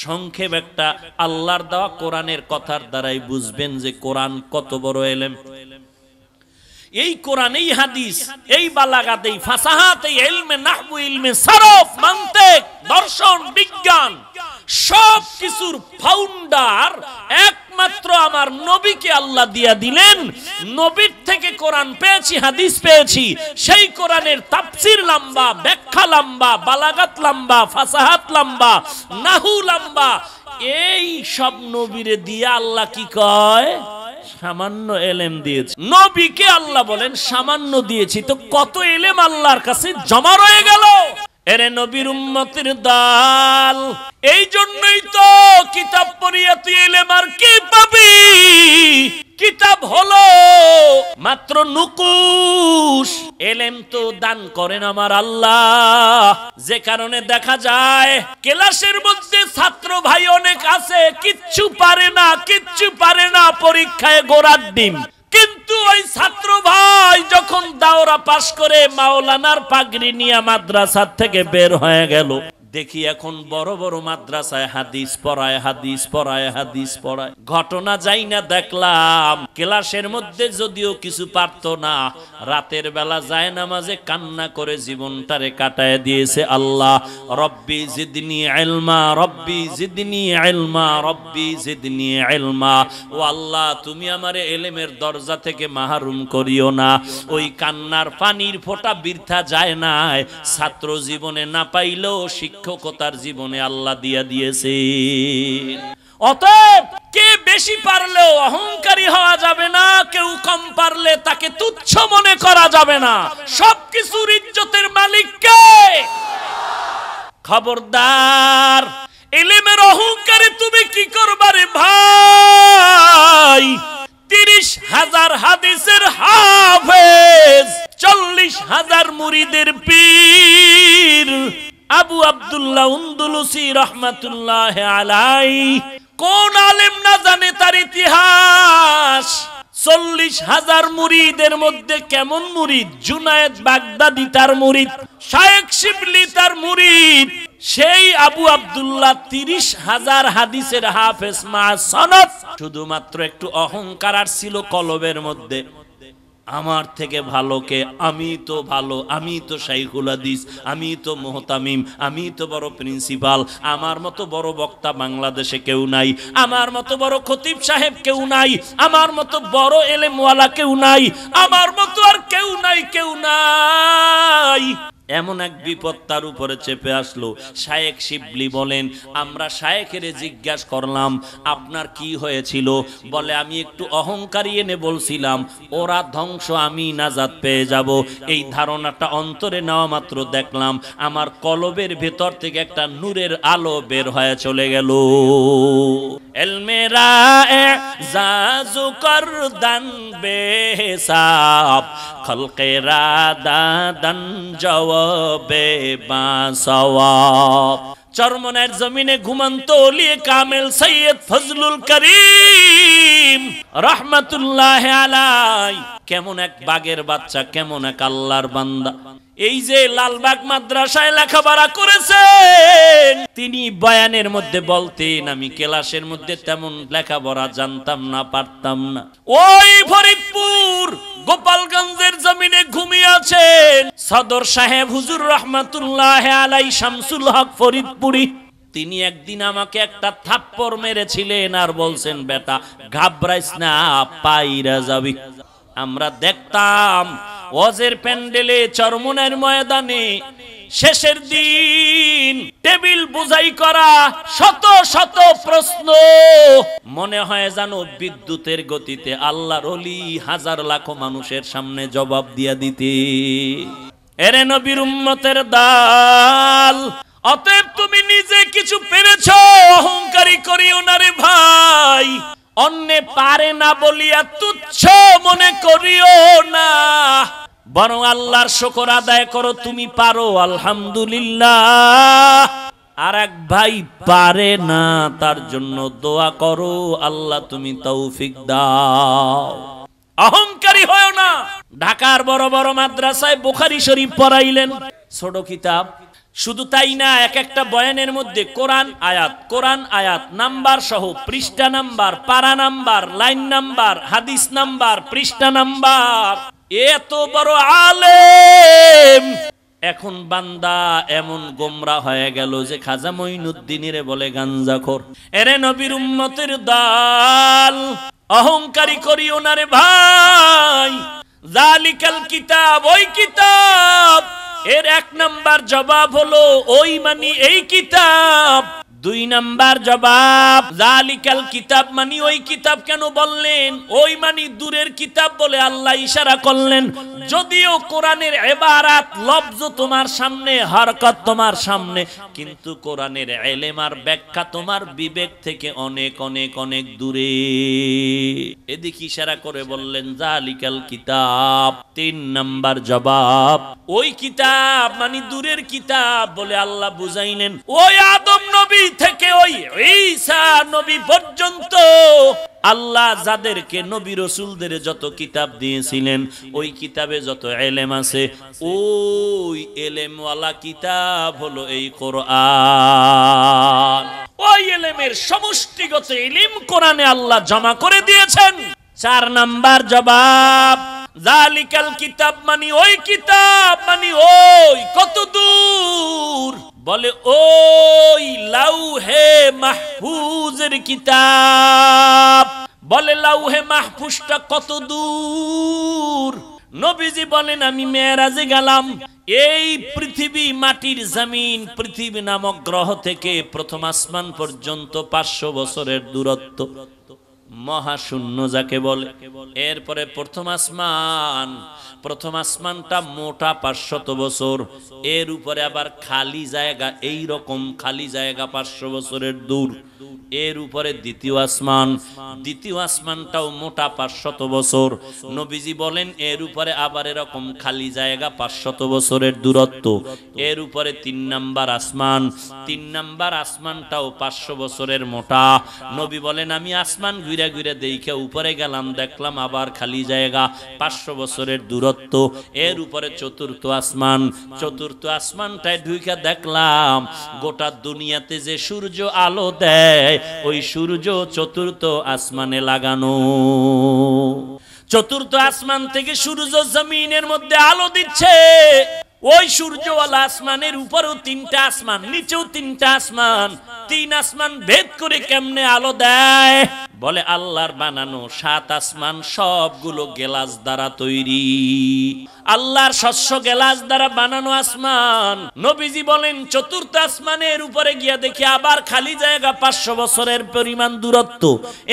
সংক্ষেপ একটা আল্লাহর দেওয়া কোরআনের কথার দ্বারাই বুঝবেন যে কোরআন কত বড় এলেম এই কোরআন এই হাদিস এই বালাগাত এই ফাসাহাত এই ইলমে নাহবু ইলমে সরফ মানতেক দর্শন বিজ্ঞান সব কিছুর ফাউন্ডার একমাত্র আমার নবীকে আল্লাহ দিয়া দিলেন নবীর থেকে কোরআন পেয়েছি হাদিস পেয়েছি সেই কোরআনের তাফসির লম্বা ব্যাখ্যা লম্বা বালাগাত লম্বা ফাসাহাত লম্বা নাহু লম্বা এই সব নবীরে দিয়া আল্লাহ কি কয় সামান্য এলেম দিয়েছি নবীকে আল্লাহ বলেন সামান্য দিয়েছি তো কত এলেম আল্লাহর কাছে জমা রয়ে গেল এরে নবীর উম্মতের দাল এই জন্যই তো কিতাব পড়িয়া তুই এলে মার কি পাবি কিতাব হলো মাত্র নুকুশ এলেম তো দান করেন আমার আল্লাহ যে কারণে দেখা যায় ক্লাসের মধ্যে ছাত্র ভাই অনেক আছে কিচ্ছু পারে না কিচ্ছু পারে না পরীক্ষায় গোড়ার ডিম কিন্তু ওই ছাত্র ভাই যখন দাওরা পাশ করে মাওলানার পাগড়ি নিয়ে মাদ্রাসার থেকে বের হয়ে গেল দেখি এখন বড় বড় মাদ্রাসায় হাদিস পড়ায় হাদিস পড়ায় হাদিস পড়ায় ঘটনা যাই না দেখলাম ক্লাসের মধ্যে যদিও কিছু পারত না রাতের বেলা যায় না মাঝে কান্না করে জীবনটারে কাটায় দিয়েছে আল্লাহ রব্বি জিদনি আলমা রব্বি জিদনি আলমা রব্বি জিদনি আলমা ও আল্লাহ তুমি আমার এলেমের দরজা থেকে মাহারুম করিও না ওই কান্নার পানির ফোটা বৃথা যায় না ছাত্র জীবনে না পাইলেও শিক্ষা সার্থকতার জীবনে আল্লাহ দিয়া দিয়েছে অতএব কে বেশি পারলেও অহংকারী হওয়া যাবে না কেউ কম পারলে তাকে তুচ্ছ মনে করা যাবে না সবকিছুর ইজ্জতের মালিককে খবরদার এলিমের অহংকারে তুমি কি করবারে ভাই তিরিশ হাজার হাদিসের হাফেজ চল্লিশ হাজার মুড়িদের পীর আবু আবদুল্লাহ উন্দুলুসি রহমাতুল্লাহ আলাই কোন আলেম না জানে তার ইতিহাস চল্লিশ হাজার মুরিদের মধ্যে কেমন মুরিদ জুনায়দ বাগদাদি তার মুরিদ শায়েক শিবলি তার মুরিদ সেই আবু আবদুল্লাহ তিরিশ হাজার হাদিসের হাফেজ মা সনদ শুধুমাত্র একটু অহংকার আর ছিল কলবের মধ্যে আমার থেকে ভালো কে আমি তো ভালো আমি তো শাইখুল হাদিস আমি তো মোহতামিম আমি তো বড় প্রিন্সিপাল আমার মতো বড় বক্তা বাংলাদেশে কেউ নাই আমার মতো বড় খতিব সাহেব কেউ নাই আমার মতো বড় এলেমওয়ালা কেউ নাই আমার মতো আর কেউ নাই কেউ নাই এমন এক বিপদ তার উপরে চেপে আসলো শায়েক শিবলি বলেন আমরা শায়েকের জিজ্ঞাস করলাম আপনার কি হয়েছিল বলে আমি একটু অহংকারী এনে বলছিলাম ওরা ধ্বংস আমি নাজাদ পেয়ে যাব এই ধারণাটা অন্তরে নেওয়া মাত্র দেখলাম আমার কলবের ভেতর থেকে একটা নূরের আলো বের হয়ে চলে গেল এলমেরা দান বেসাব খলকেরা দাদন জওয়া বে বাসাওয়াব চরমনের জমিনে ঘুমন্ত ওলিয়ে কামেল সৈয়দ ফজলুল করিম রহমতুল্লাহ আলাই কেমন এক বাগের বাচ্চা কেমন এক আল্লাহর বান্দা এই যে লালবাগ মাদ্রাসায় লেখাপড়া করেছেন তিনি বয়ানের মধ্যে বলতেন আমি ক্লাসের মধ্যে তেমন লেখাপড়া জানতাম না পারতাম না ওই ফরিদপুর গোপালগঞ্জের জমিনে ঘুমিয়ে আছেন সদর সাহেব হুজুর রহমতুল্লাহ আলাই শামসুল হক ফরিদপুরি তিনি একদিন আমাকে একটা থাপ্পড় মেরেছিলেন আর বলছেন বেটা ঘাবড়াইস না পাইরা যাবি আমরা দেখতাম ওয়াজের প্যান্ডেলে চরমনের ময়দানে শেষের দিন টেবিল বুঝাই করা শত শত প্রশ্ন মনে হয় যেন বিদ্যুতের গতিতে আল্লাহ রলি হাজার লাখ মানুষের সামনে জবাব দিয়া দিতে এরে নবীর উম্মতের দাল অতএব তুমি নিজে কিছু পেরেছ অহংকারী করিও না রে ভাই অন্যে পারে না বলিয়া তুচ্ছ মনে করিও না বরং আল্লাহর শকর আদায় করো তুমি পারো আলহামদুলিল্লাহ আর এক ভাই পারে না তার জন্য দোয়া করো আল্লাহ তুমি তৌফিক দাও অহংকারী হয় না ঢাকার বড় বড় মাদ্রাসায় বোখারি শরীফ পড়াইলেন ছোট কিতাব শুধু তাই না এক একটা বয়ানের মধ্যে কোরআন আয়াত কোরআন আয়াত নাম্বার সহ পৃষ্ঠা নাম্বার পারা নাম্বার লাইন নাম্বার হাদিস নাম্বার পৃষ্ঠা নাম্বার এত বড় আলে এখন বান্দা এমন গোমরা হয়ে গেল যে খাজা মঈনুদ্দিনের বলে গাঞ্জাখোর এরে নবীর উম্মতের দাল অহংকারী করি ওনারে ভাই জালিকাল কিতাব ওই কিতাব এর এক নাম্বার জবাব হলো ওই মানি এই কিতাব দুই নাম্বার জবাব জালিকাল কিতাব মানি ওই কিতাব কেন বললেন ওই মানি দূরের কিতাব বলে আল্লাহ ইশারা করলেন যদিও কোরআনের এবারাত লব্জ তোমার সামনে হরকত তোমার সামনে কিন্তু কোরআনের এলেম আর ব্যাখ্যা তোমার বিবেক থেকে অনেক অনেক অনেক দূরে এদিকে ইশারা করে বললেন জালিকাল কিতাব তিন নাম্বার জবাব ওই কিতাব মানে দূরের কিতাব বলে আল্লাহ বুঝাইলেন ওই আদম নবী থেকে ওই ঈসা নবী পর্যন্ত আল্লাহ যাদেরকে নবী রসুলদের যত কিতাব দিয়েছিলেন ওই কিতাবে যত এলেম আছে ওই এলেমওয়ালা কিতাব হলো এই কোরআন ওই এলেমের সমষ্টিগত ইলিম কোরআনে আল্লাহ জমা করে দিয়েছেন চার নাম্বার জবাব জালিকাল কিতাব মানি ওই কিতাব মানি ওই কত দূর বলে ওই লাউ হে মাহফুজের কিতাব বলে লাউ হে মাহফুজটা কত দূর নবীজি বলেন আমি মেয়েরাজে গেলাম এই পৃথিবী মাটির জমিন পৃথিবী নামক গ্রহ থেকে প্রথম আসমান পর্যন্ত পাঁচশো বছরের দূরত্ব মহাশূন্য যাকে বলে এরপরে প্রথম আসমান প্রথম আসমানটা মোটা পাঁচশত বছর এর উপরে আবার খালি জায়গা এই রকম খালি জায়গা পাঁচশো বছরের দূর এর উপরে দ্বিতীয় আসমান দ্বিতীয় আসমানটাও মোটা পাঁচশত বছর নবীজি বলেন এর উপরে আবার এরকম খালি জায়গা পাঁচশত বছরের দূরত্ব এর উপরে তিন নাম্বার আসমান তিন নাম্বার আসমানটাও পাঁচশো বছরের মোটা নবী বলেন আমি আসমান ঘুরে ঘুরে ঘুরে দেখে উপরে গেলাম দেখলাম আবার খালি জায়গা পাঁচশো বছরের দূরত্ব এর উপরে চতুর্থ আসমান চতুর্থ আসমানটায় ঢুইকা দেখলাম গোটা দুনিয়াতে যে সূর্য আলো দেয় ওই সূর্য চতুর্থ আসমানে লাগানো চতুর্থ আসমান থেকে সূর্য জমিনের মধ্যে আলো দিচ্ছে ওই সূর্যওয়ালা আসমানের উপরও তিনটা আসমান নিচেও তিনটা আসমান তিন আসমান ভেদ করে কেমনে আলো দেয় বলে আল্লাহর বানানো সাত আসমান সবগুলো গেলাস দ্বারা তৈরি আল্লাহর শস্য গেলাস দ্বারা বানানো আসমান নবীজি বলেন চতুর্থ আসমানের উপরে গিয়া দেখি আবার খালি জায়গা পাঁচশো বছরের পরিমাণ দূরত্ব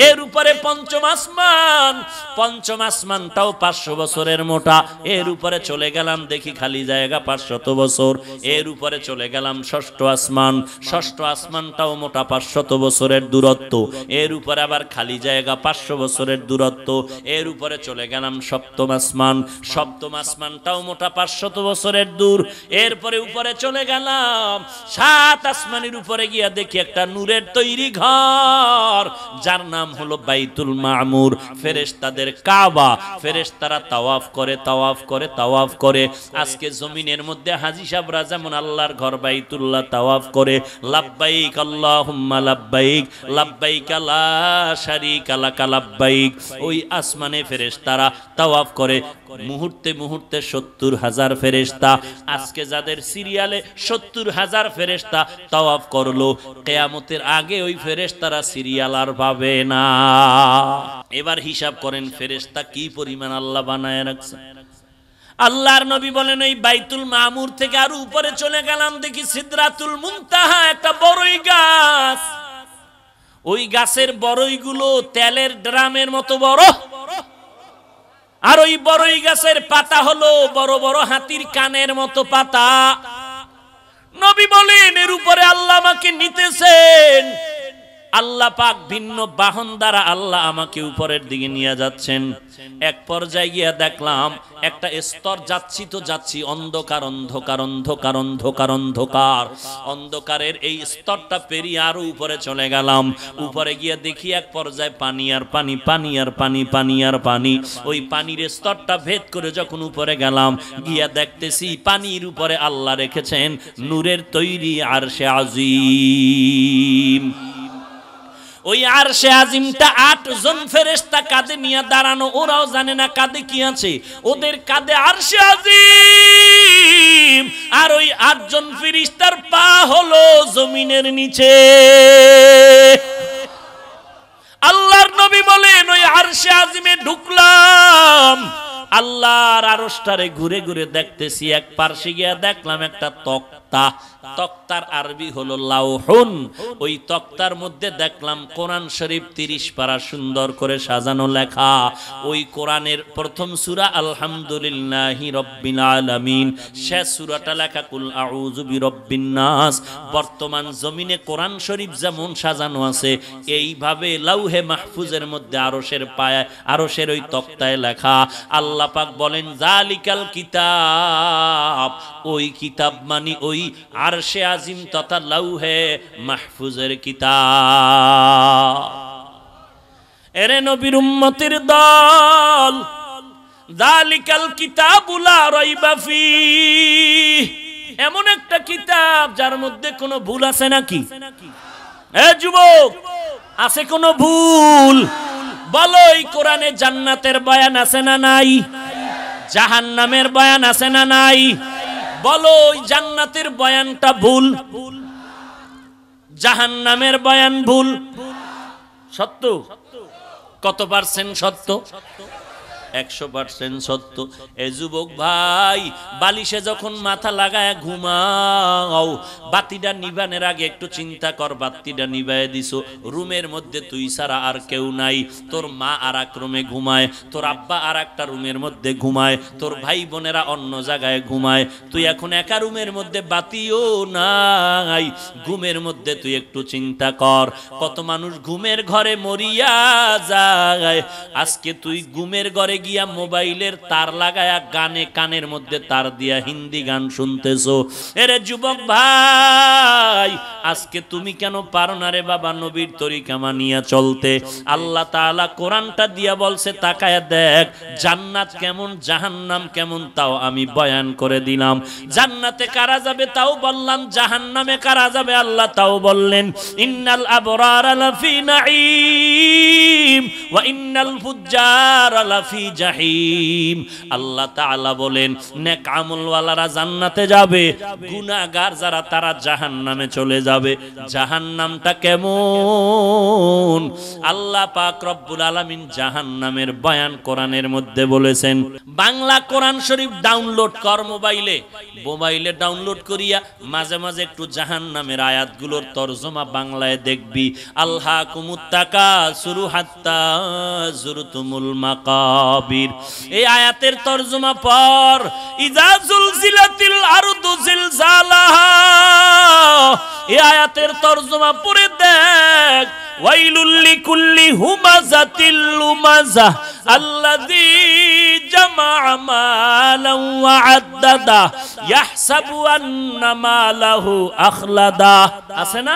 এর উপরে পঞ্চম আসমান পঞ্চম আসমানটাও পাঁচশো বছরের মোটা এর উপরে চলে গেলাম দেখি খালি জায়গা পাঁচশত বছর এর উপরে চলে গেলাম ষষ্ঠ আসমান ষষ্ঠ আসমানটাও মোটা পাঁচশত বছরের দূরত্ব এর উপরে আবার খালি জায়গা পাঁচশো বছরের দূরত্ব এর উপরে চলে গেলাম সপ্তম আসমান সপ্তম আসমানটাও মোটা পাঁচশত বছরের দূর এরপরে উপরে চলে গেলাম সাত আসমানের উপরে গিয়া দেখি একটা নূরের তৈরি ঘর যার নাম হলো বাইতুল মামুর ফেরেশতাদের কাবা ফেরেশতারা তাওয়াফ করে তাওয়াফ করে তাওয়াফ করে আজকে জমিনের মধ্যে হাজি সাবরা যেমন আল্লাহর ঘর বাইতুল্লাহ তাওয়াফ করে লাব্বাইক আল্লাহ লাভবাইক লাভবাইক আল্লাহ শারিকা লাকা লাব্বাইক ওই আসমানে ফেরেশতারা তাওয়াফ করে মুহূর্তে মুহূর্তে সত্তর হাজার ফেরেস্তা আজকে যাদের সিরিয়ালে সত্তর হাজার ফেরেস্তা তাওয়াফ করলো কেয়ামতের আগে ওই ফেরেস্তারা সিরিয়াল আর পাবে না এবার হিসাব করেন ফেরেস্তা কি পরিমাণ আল্লাহ বানায় রাখছে আল্লাহর নবী বলেন ওই বাইতুল মামুর থেকে আর উপরে চলে গেলাম দেখি সিদ্ধাতুল মুনতাহা একটা বড়ই গাছ ওই গাছের গুলো তেলের ড্রামের মতো বড় আর ওই বড়ই গাছের পাতা হলো বড় বড় হাতির কানের মতো পাতা নবী বলেন এর উপরে আল্লাহ আমাকে নিতেছেন আল্লাহ পাক ভিন্ন বাহন দ্বারা আল্লাহ আমাকে উপরের দিকে নিয়ে যাচ্ছেন এক পর্যায়ে গিয়া দেখলাম একটা স্তর যাচ্ছি তো যাচ্ছি অন্ধকার অন্ধকার অন্ধকার অন্ধকার অন্ধকার অন্ধকারের এই স্তরটা পেরিয়ে আরো উপরে চলে গেলাম উপরে গিয়ে দেখি এক পর্যায়ে পানি আর পানি পানি আর পানি পানি আর পানি ওই পানির স্তরটা ভেদ করে যখন উপরে গেলাম গিয়া দেখতেছি পানির উপরে আল্লাহ রেখেছেন নূরের তৈরি আর সে আজিম ওই আর সে আজিমটা আট জন ফেরেস্তা কাঁদে নিয়ে দাঁড়ানো ওরাও জানে না কাঁদে কি আছে ওদের কাঁদে আর সে আজিম আর ওই আটজন ফিরিস্তার পা হলো জমিনের নিচে আল্লাহর নবী বলেন ওই আরশে আজিমে ঢুকলাম আল্লাহর আরশটারে ঘুরে ঘুরে দেখতেছি এক পার্শ্বে গিয়া দেখলাম একটা ত্বক তক্তা তক্তার আরবি হলো লাউহুন ওই তক্তার মধ্যে দেখলাম কোরআন শরীফ তিরিশ পারা সুন্দর করে সাজানো লেখা ওই কোরআনের প্রথম সুরা আলহামদুলিল্লাহ রব্বিল আলামিন শেষ সুরাটা লেখা কুল আউজুবি রব্বিন বর্তমান জমিনে কোরআন শরীফ যেমন সাজানো আছে এইভাবে লাউহে মাহফুজের মধ্যে আরশের পায় আরশের ওই তক্তায় লেখা আল্লাহ পাক বলেন জালিকাল কিতাব ওই কিতাব মানি ওই আর সে আজিম তথা লাউ হে মাহফুজের কিতাব এরে নবীর উম্মতির দল দালিকাল কিতাবুলা রইবাফি এমন একটা কিতাব যার মধ্যে কোনো ভুল আছে নাকি এ যুবক আছে কোনো ভুল বলো এই কোরআনে জান্নাতের বয়ান আছে না নাই জাহান্নামের বয়ান আছে না নাই বলো ওই জান্নাতের বয়ানটা ভুল জাহান নামের বয়ান ভুল সত্য কত পার্সেন্ট সত্য একশো পার্সেন্ট সত্য এ যুবক ভাই বালিশে যখন মাথা লাগায় ঘুমাও বাতিটা নিবানের আগে একটু চিন্তা কর বাতিটা নিবায় দিছো রুমের মধ্যে তুই ছাড়া আর কেউ নাই তোর মা আর এক রুমে ঘুমায় তোর আব্বা আর একটা রুমের মধ্যে ঘুমায় তোর ভাই বোনেরা অন্য জায়গায় ঘুমায় তুই এখন একা রুমের মধ্যে বাতিও নাই ঘুমের মধ্যে তুই একটু চিন্তা কর কত মানুষ ঘুমের ঘরে মরিয়া যায় আজকে তুই ঘুমের ঘরে গিয়া মোবাইলের তার লাগায়া গানে কানের মধ্যে তার দিয়া হিন্দি গান শুনতেছ এরে যুবক ভাই আজকে তুমি কেন পারো না রে বাবা নবীর তরিকা মানিয়া চলতে আল্লাহ তালা কোরআনটা দিয়া বলছে তাকায়া দেখ জান্নাত কেমন জাহান্নাম কেমন তাও আমি বয়ান করে দিলাম জান্নাতে কারা যাবে তাও বললাম জাহান্নামে কারা যাবে আল্লাহ তাও বললেন ইন্নাল আবরার আলাফি নাঈম ওয়া ইন্নাল ফুজ্জার আলাফি জাহিম আল্লাহ তালা বলেন নেক আমলওয়ালারা জান্নাতে যাবে গুনাগার যারা তারা জাহান নামে চলে যাবে জাহান নামটা কেমন আল্লাহ পাক রব্বুল আলমিন জাহান নামের বয়ান কোরআনের মধ্যে বলেছেন বাংলা কোরআন শরীফ ডাউনলোড কর মোবাইলে মোবাইলে ডাউনলোড করিয়া মাঝে মাঝে একটু জাহান জাহান্নামের আয়াতগুলোর তরজমা বাংলায় দেখবি আল্লাহ কুমুত্তাকা সুরু হাত্তা জুরুতুমুল মাকাব সাহাবীর এই আয়াতের তর্জমা পর ইজাজুল জিলাতিল আরদু জিলজালাহ এই আয়াতের তর্জমা পড়ে দেখ ওয়াইলুল লিকুল্লি হুমাজাতিল লুমাজা আল্লাযী জামা মালান ওয়া আদ্দাদা ইয়াহসাবু আন্না মালাহু আখলাদা আছে না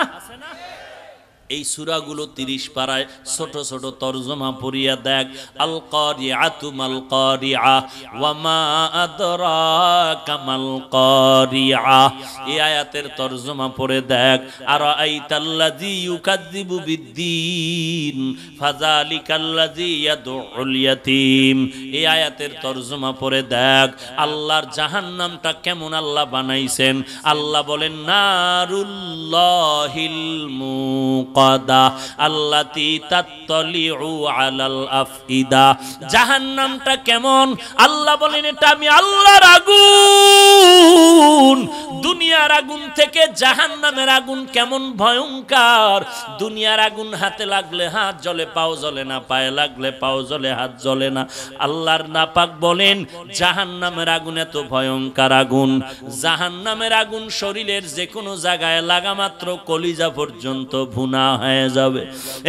এই সুরাগুলো তিরিশ পাড়ায় ছোট ছোট তর্জমা পড়িয়া দেখ আল করিয়াতুমাল করিয়া ওয়ামা আদরা কামাল করিয়া এ আয়াতের তর্জমা পড়ে দেখ আর তাল্লাজি ইউকাদিবু বিদ্দিন ফাজালিকাল্লাজি ইয়াদুল ইয়াতিম এই আয়াতের তর্জমা পড়ে দেখ আল্লাহর জাহান্নামটা কেমন আল্লাহ বানাইছেন আল্লাহ বলেন নারুল্লাহিল মুক ওয়াকাদা আল্লাতি কেমন আল্লাহ বলেন এটা আমি আল্লাহর আগুন দুনিয়ার আগুন থেকে জাহান নামের আগুন কেমন ভয়ঙ্কার দুনিয়ার আগুন হাতে লাগলে হাত জলে পাও জলে না পায়ে লাগলে পাও জলে হাত জলে না আল্লাহর নাপাক বলেন জাহান নামের আগুন এত ভয়ঙ্কার আগুন জাহান নামের আগুন শরীরের যে কোনো জায়গায় লাগা মাত্র কলিজা পর্যন্ত ভুনা না হয়ে যাবে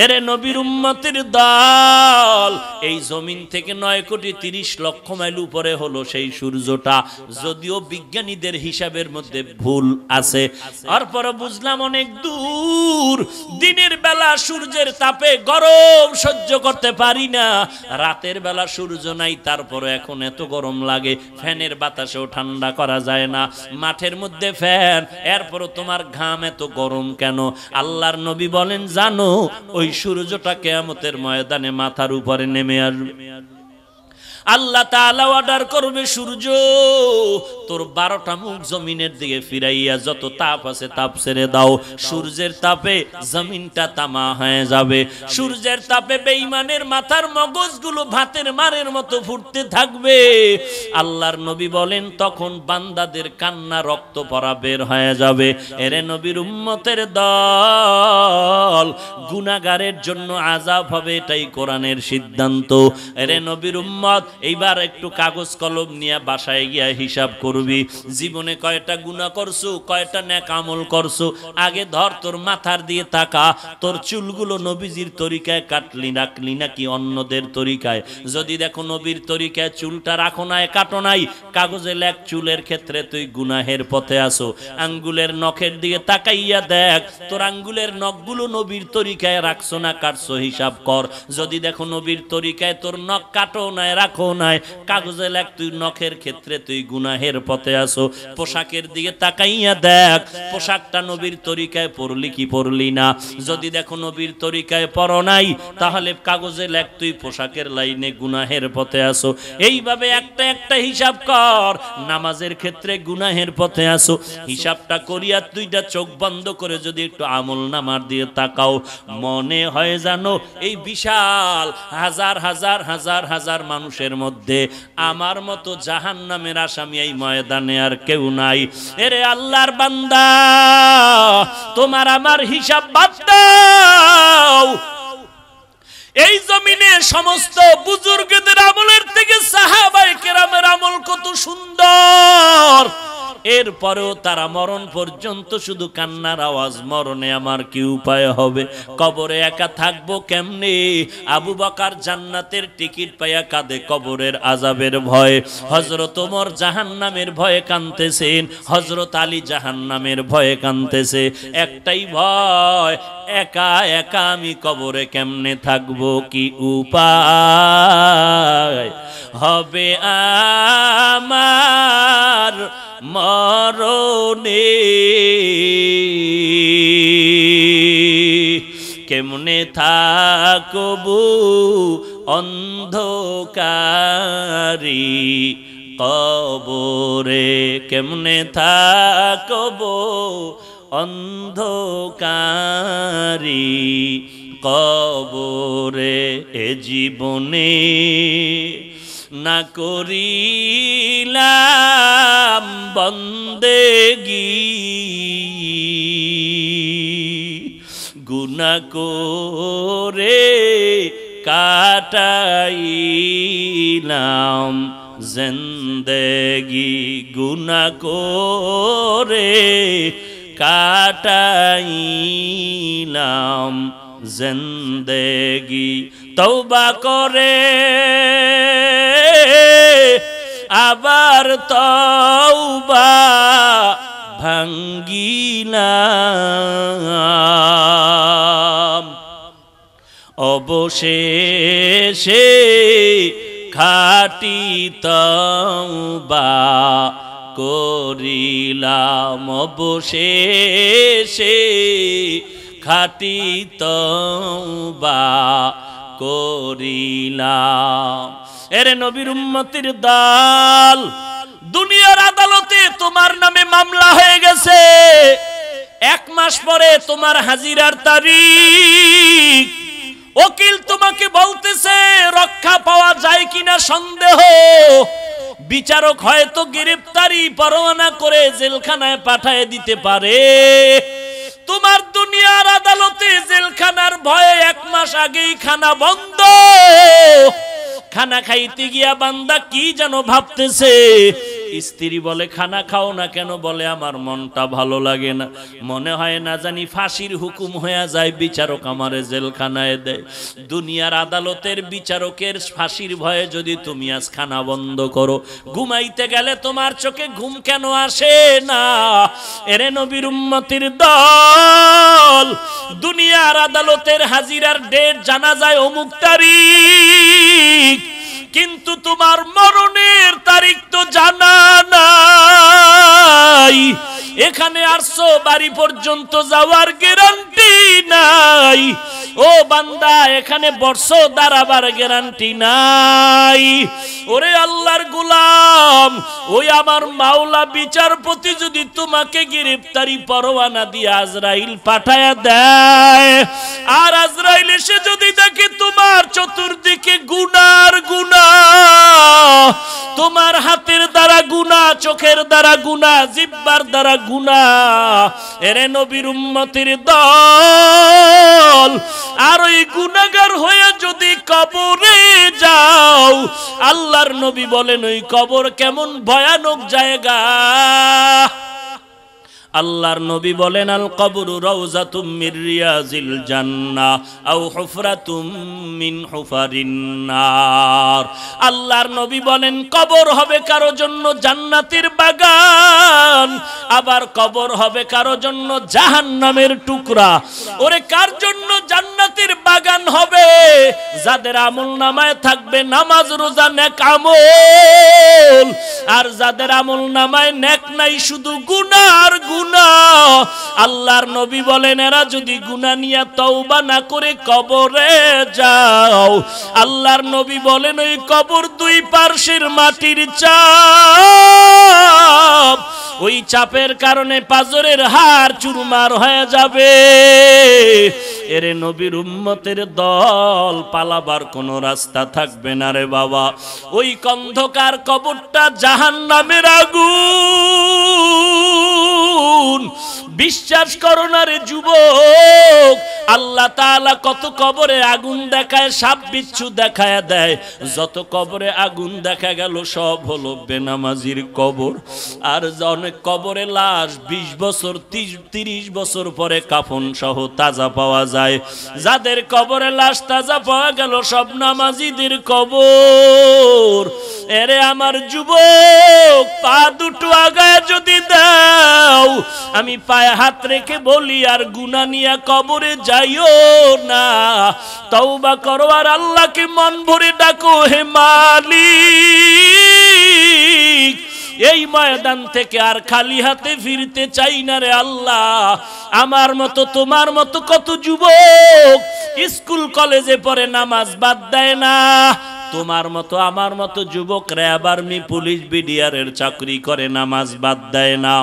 এরে নবীর উম্মতের দল এই জমিন থেকে নয় কোটি তিরিশ লক্ষ মাইল উপরে হলো সেই সূর্যটা যদিও বিজ্ঞানীদের হিসাবের মধ্যে ভুল আছে তারপরে বুঝলাম অনেক দূর দিনের বেলা সূর্যের তাপে গরম সহ্য করতে পারি না রাতের বেলা সূর্য নাই তারপরে এখন এত গরম লাগে ফ্যানের বাতাসেও ঠান্ডা করা যায় না মাঠের মধ্যে ফ্যান এরপরও তোমার ঘাম এত গরম কেন আল্লাহর নবী বল বলেন জানো ওই সূর্যটা কেয়ামতের ময়দানে মাথার উপরে নেমে আসবে আল্লাহ তালা অর্ডার করবে সূর্য তোর বারোটা মুখ জমিনের দিকে ফিরাইয়া যত তাপ আছে তাপ ছেড়ে দাও সূর্যের তাপে জমিনটা তামা হয়ে যাবে সূর্যের তাপে বেইমানের মাথার মগজগুলো ভাতের মারের মতো ফুটতে থাকবে আল্লাহর নবী বলেন তখন বান্দাদের কান্না রক্ত পরা বের হয়ে যাবে এরে নবীর উম্মতের দল গুনাগারের জন্য আজাব হবে এটাই কোরআনের সিদ্ধান্ত এরে নবীর উম্মত এইবার একটু কাগজ কলম নিয়ে বাসায় গিয়া হিসাব করবি জীবনে কয়টা গুণা করছো কয়টা ন্যাক আমল করছো আগে ধর তোর মাথার দিয়ে তাকা তোর চুলগুলো নবীজির তরিকায় কাটলি রাখলি নাকি অন্যদের তরিকায় যদি দেখো নবীর তরিকায় চুলটা রাখো নাই কাটো নাই কাগজে লেখ চুলের ক্ষেত্রে তুই গুনাহের পথে আসো আঙ্গুলের নখের দিকে তাকাইয়া দেখ তোর আঙ্গুলের নখগুলো নবীর তরিকায় রাখছো না কাটছো হিসাব কর যদি দেখো নবীর তরিকায় তোর নখ কাটো নাই রাখো নাই কাগজে লেখ তুই নখের ক্ষেত্রে তুই গুনাহের পথে আসো পোশাকের দিকে তাকাইয়া দেখ পোশাকটা নবীর তরিকায় পড়লি কি পড়লি না যদি দেখো নবীর তরিকায় নাই তাহলে কাগজে লেখ তুই পোশাকের লাইনে গুনাহের পথে আসো এইভাবে একটা একটা হিসাব কর নামাজের ক্ষেত্রে গুনাহের পথে আসো হিসাবটা করিয়া তুইটা চোখ বন্ধ করে যদি একটু আমল নামার দিয়ে তাকাও মনে হয় জানো এই বিশাল হাজার হাজার হাজার হাজার মানুষের জাহান্নামের মধ্যে আমার মতো জাহান্নামের আসামি এই ময়দানে আর কেউ নাই এরে আল্লাহর বান্দা তোমার আমার হিসাব বাদ দাও এই জমিনে সমস্ত বুজুর্গদের আমলের থেকে সাহাবাই কেরামের আমল কত সুন্দর এরপরেও তারা মরণ পর্যন্ত শুধু কান্নার আওয়াজ মরণে আমার কি উপায় হবে কবরে একা থাকবো কেমনে আবু বাকার জান্নাতের টিকিট পাইয়া কাঁদে কবরের আজাবের ভয়ে হজরত ওমর জাহান নামের ভয়ে কাঁদতেছেন হজরত আলী জাহান নামের ভয়ে কাঁদতেছে একটাই ভয় একা একা আমি কবরে কেমনে থাকবো কি উপায় হবে আমার মারনে কেমনে থাকবু অন্ধকারি কবরে কেমনে থাকব অন্ধকারি কবরে এ জীবনে না করিলাম বন্দেগি গুনা করে কাটাইলাম জেন্দেগি গুনা করে কাটাইলাম জেন্দেগি তৌবা করে আবার তৌবা ভাঙ্গি না অবশেষে খাটি তৌবা করিলাম অবশেষে খাটি তবা করিলাম এরে নবীর উম্মতির দাল দুনিয়ার আদালতে তোমার নামে মামলা হয়ে গেছে এক মাস পরে তোমার হাজিরার তারিখ ওকিল তোমাকে বলতেছে রক্ষা পাওয়া যায় কিনা সন্দেহ বিচারক হয়তো গ্রেফতারি পরোয়ানা করে জেলখানায় পাঠায় দিতে পারে তোমার দুনিয়ার আদালতে জেলখানার ভয়ে এক মাস আগেই খানা বন্ধ খানা খাইতে গিয়া বান্দা কি যেন ভাবতেছে স্ত্রী বলে খানা খাও না কেন বলে আমার মনটা ভালো লাগে না মনে হয় না জানি ফাঁসির হুকুম হয়ে যায় বিচারক আমারে জেলখানায় দেয় দুনিয়ার আদালতের বিচারকের ফাঁসির ভয়ে যদি তুমি আজ খানা বন্ধ করো ঘুমাইতে গেলে তোমার চোখে ঘুম কেন আসে না এরে নবীর উম্মতির দল দুনিয়ার আদালতের হাজিরার ডেট জানা যায় অমুক তারিখ কিন্তু তোমার মরণের তারিখ তো জানা নাই এখানে আসছো বাড়ি পর্যন্ত যাওয়ার গ্যারান্টি নাই ও বান্দা এখানে বর্ষ দাঁড়াবার গ্যারান্টি নাই ওরে আল্লাহর গুলাম ওই আমার মাওলা বিচারপতি যদি তোমাকে গ্রেফতারি পরোয়ানা দিয়ে আজরাইল পাঠায়া দেয় আর আজরাইল এসে যদি দেখে তোমার চতুর্দিকে গুনার গুনা তোমার হাতের দ্বারা গুনা চোখের দ্বারা গুনা জিব্বার দ্বারা গুনা এরে নবীর উম্মতির দল আর ওই গুনাগার হয়ে যদি কবরে যাও আল্লাহর নবী বলেন ওই কবর কেমন ভয়ানক জায়গা আল্লাহর নবী বলেন আল কবরু রওজা তুমির রিয়াজিল জান্না আউ হুফরা মিন হুফারিন্নার আল্লাহর নবী বলেন কবর হবে কারো জন্য জান্নাতের বাগান আবার কবর হবে কারো জন্য জাহান্নামের টুকরা ওরে কার জন্য জান্নাতের বাগান হবে যাদের আমল নামায় থাকবে নামাজ রোজা নেক আমল আর যাদের আমল নামায় নেক নাই শুধু গুনাহ আর গুনা আল্লাহর নবী বলেন এরা যদি গুনা নিয়ে তওবা না করে কবরে যাও আল্লাহর নবী বলেন ওই কবর দুই পার্শ্বের মাটির চাপ ওই চাপের কারণে পাজরের হার চুরমার হয়ে যাবে এরে নবীর উম্মতের দল পালাবার কোনো রাস্তা থাকবে না রে বাবা ওই কন্ধকার কবরটা জাহান নামের আগুন মুমিনুন বিশ্বাস করো না রে যুবক আল্লাহ তাআলা কত কবরে আগুন দেখায় সাপ বিচ্ছু দেখায় দেয় যত কবরে আগুন দেখা গেল সব হলো বেনামাজির কবর আর অনেক কবরে লাশ বিশ বছর ৩০ বছর পরে কাফন সহ তাজা পাওয়া যায় যাদের কবরে লাশ তাজা পাওয়া গেল সব নামাজিদের কবর এরে আমার যুবক পা দুটো আগায় যদি দেয় যাও আমি পায়ে হাত রেখে বলি আর গুনা নিয়া কবরে যাইও না তওবা করো আর আল্লাহকে মন ভরে ডাকো হে মালিক এই ময়দান থেকে আর খালি হাতে ফিরতে চাই না রে আল্লাহ আমার মতো তোমার মতো কত যুবক স্কুল কলেজে পড়ে নামাজ বাদ দেয় না তোমার মতো আমার মতো যুবকরা আবার মি পুলিশ বিডিআর এর চাকরি করে নামাজ বাদ দেয় না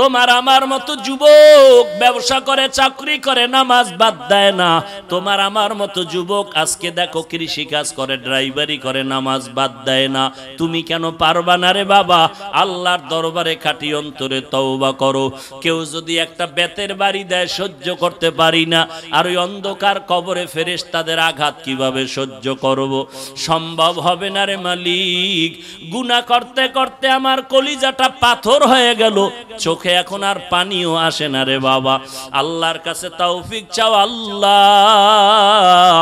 তোমার আমার মতো যুবক ব্যবসা করে চাকরি করে নামাজ বাদ দেয় না তোমার আমার মতো যুবক আজকে দেখো কৃষি কাজ করে ড্রাইভারি করে নামাজ বাদ দেয় না তুমি কেন পারবা না রে বাবা আল্লাহর দরবারে খাটি অন্তরে তওবা করো কেউ যদি একটা বেতের বাড়ি দেয় সহ্য করতে পারি না আর ওই অন্ধকার কবরে ফেরেস তাদের আঘাত কিভাবে সহ্য করব সম্ভব হবে না রে মালিক গুণা করতে করতে আমার কলিজাটা পাথর হয়ে গেল চোখ মুখে এখন আর পানিও আসে না রে বাবা আল্লাহর কাছে তৌফিক চাও আল্লাহ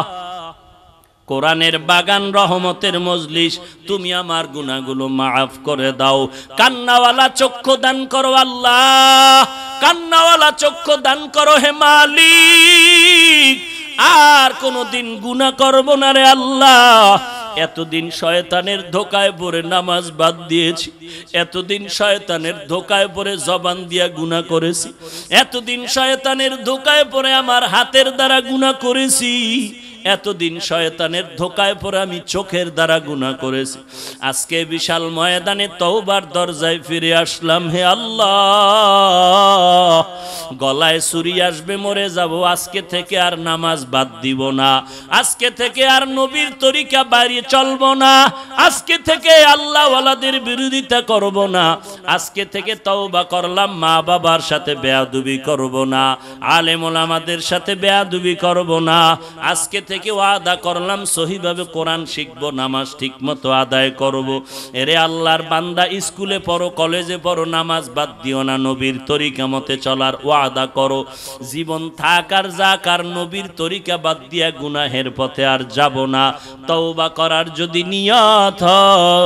কোরআনের বাগান রহমতের মজলিস তুমি আমার গুণাগুলো মাফ করে দাও কান্নাওয়ালা চক্ষু দান করো আল্লাহ কান্নাওয়ালা চক্ষু দান করো হে মালিক আর কোনোদিন গুণা করবো না রে আল্লাহ এতদিন শয়তানের ধোকায় পরে নামাজ বাদ দিয়েছি এতদিন শয়তানের ধোকায় পরে জবান দিয়া গুণা করেছি এতদিন শয়তানের ধোকায় পরে আমার হাতের দ্বারা গুণা করেছি এতদিন শয়তানের ধোকায় পরে আমি চোখের দ্বারা গুণা করেছি আজকে বিশাল ময়দানে তওবার দরজায় ফিরে আসলাম হে আল্লাহ গলায় সুরি আসবে মরে যাব আজকে থেকে আর নামাজ বাদ দিব না আজকে থেকে আর নবীর তরিকা বাইরে চলব না আজকে থেকে আল্লাহ ওয়ালাদের বিরোধিতা করব না আজকে থেকে তওবা করলাম মা বাবার সাথে বেয়াদুবি করব না আলেমুল আমাদের সাথে বেয়াদুবি করব না আজকে থেকে ওয়াদা করলাম সহিভাবে কোরআন শিখবো নামাজ ঠিকমতো আদায় করব। এরে আল্লাহর বান্দা স্কুলে পড়ো কলেজে পড়ো নামাজ বাদ দিও না নবীর তরিকা মতে চলার ওয়াদা করো জীবন থাক আর আর নবীর তরিকা বাদ দিয়া গুনাহের পথে আর যাব না তওবা করার যদি নিয়ত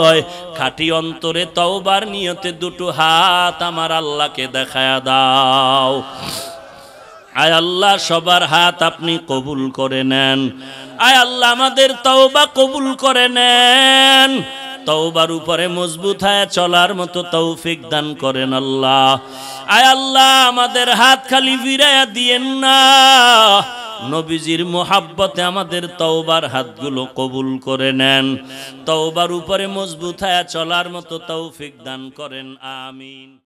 হয় খাটি অন্তরে তওবার নিয়তে দুটো হাত আমার আল্লাহকে দেখায় দাও আয় আল্লাহ সবার হাত আপনি কবুল করে নেন আয় আল্লাহ আমাদের তওবা কবুল করে নেন তওবার উপরে মজবুত হয়ে চলার মতো তৌফিক দান করেন আল্লাহ আয় আল্লাহ আমাদের হাত খালি বিরায়া দিয়েন না নবীজির মোহাব্বতে আমাদের তওবার হাতগুলো কবুল করে নেন তওবার উপরে মজবুত হয়ে চলার মতো তৌফিক দান করেন আমিন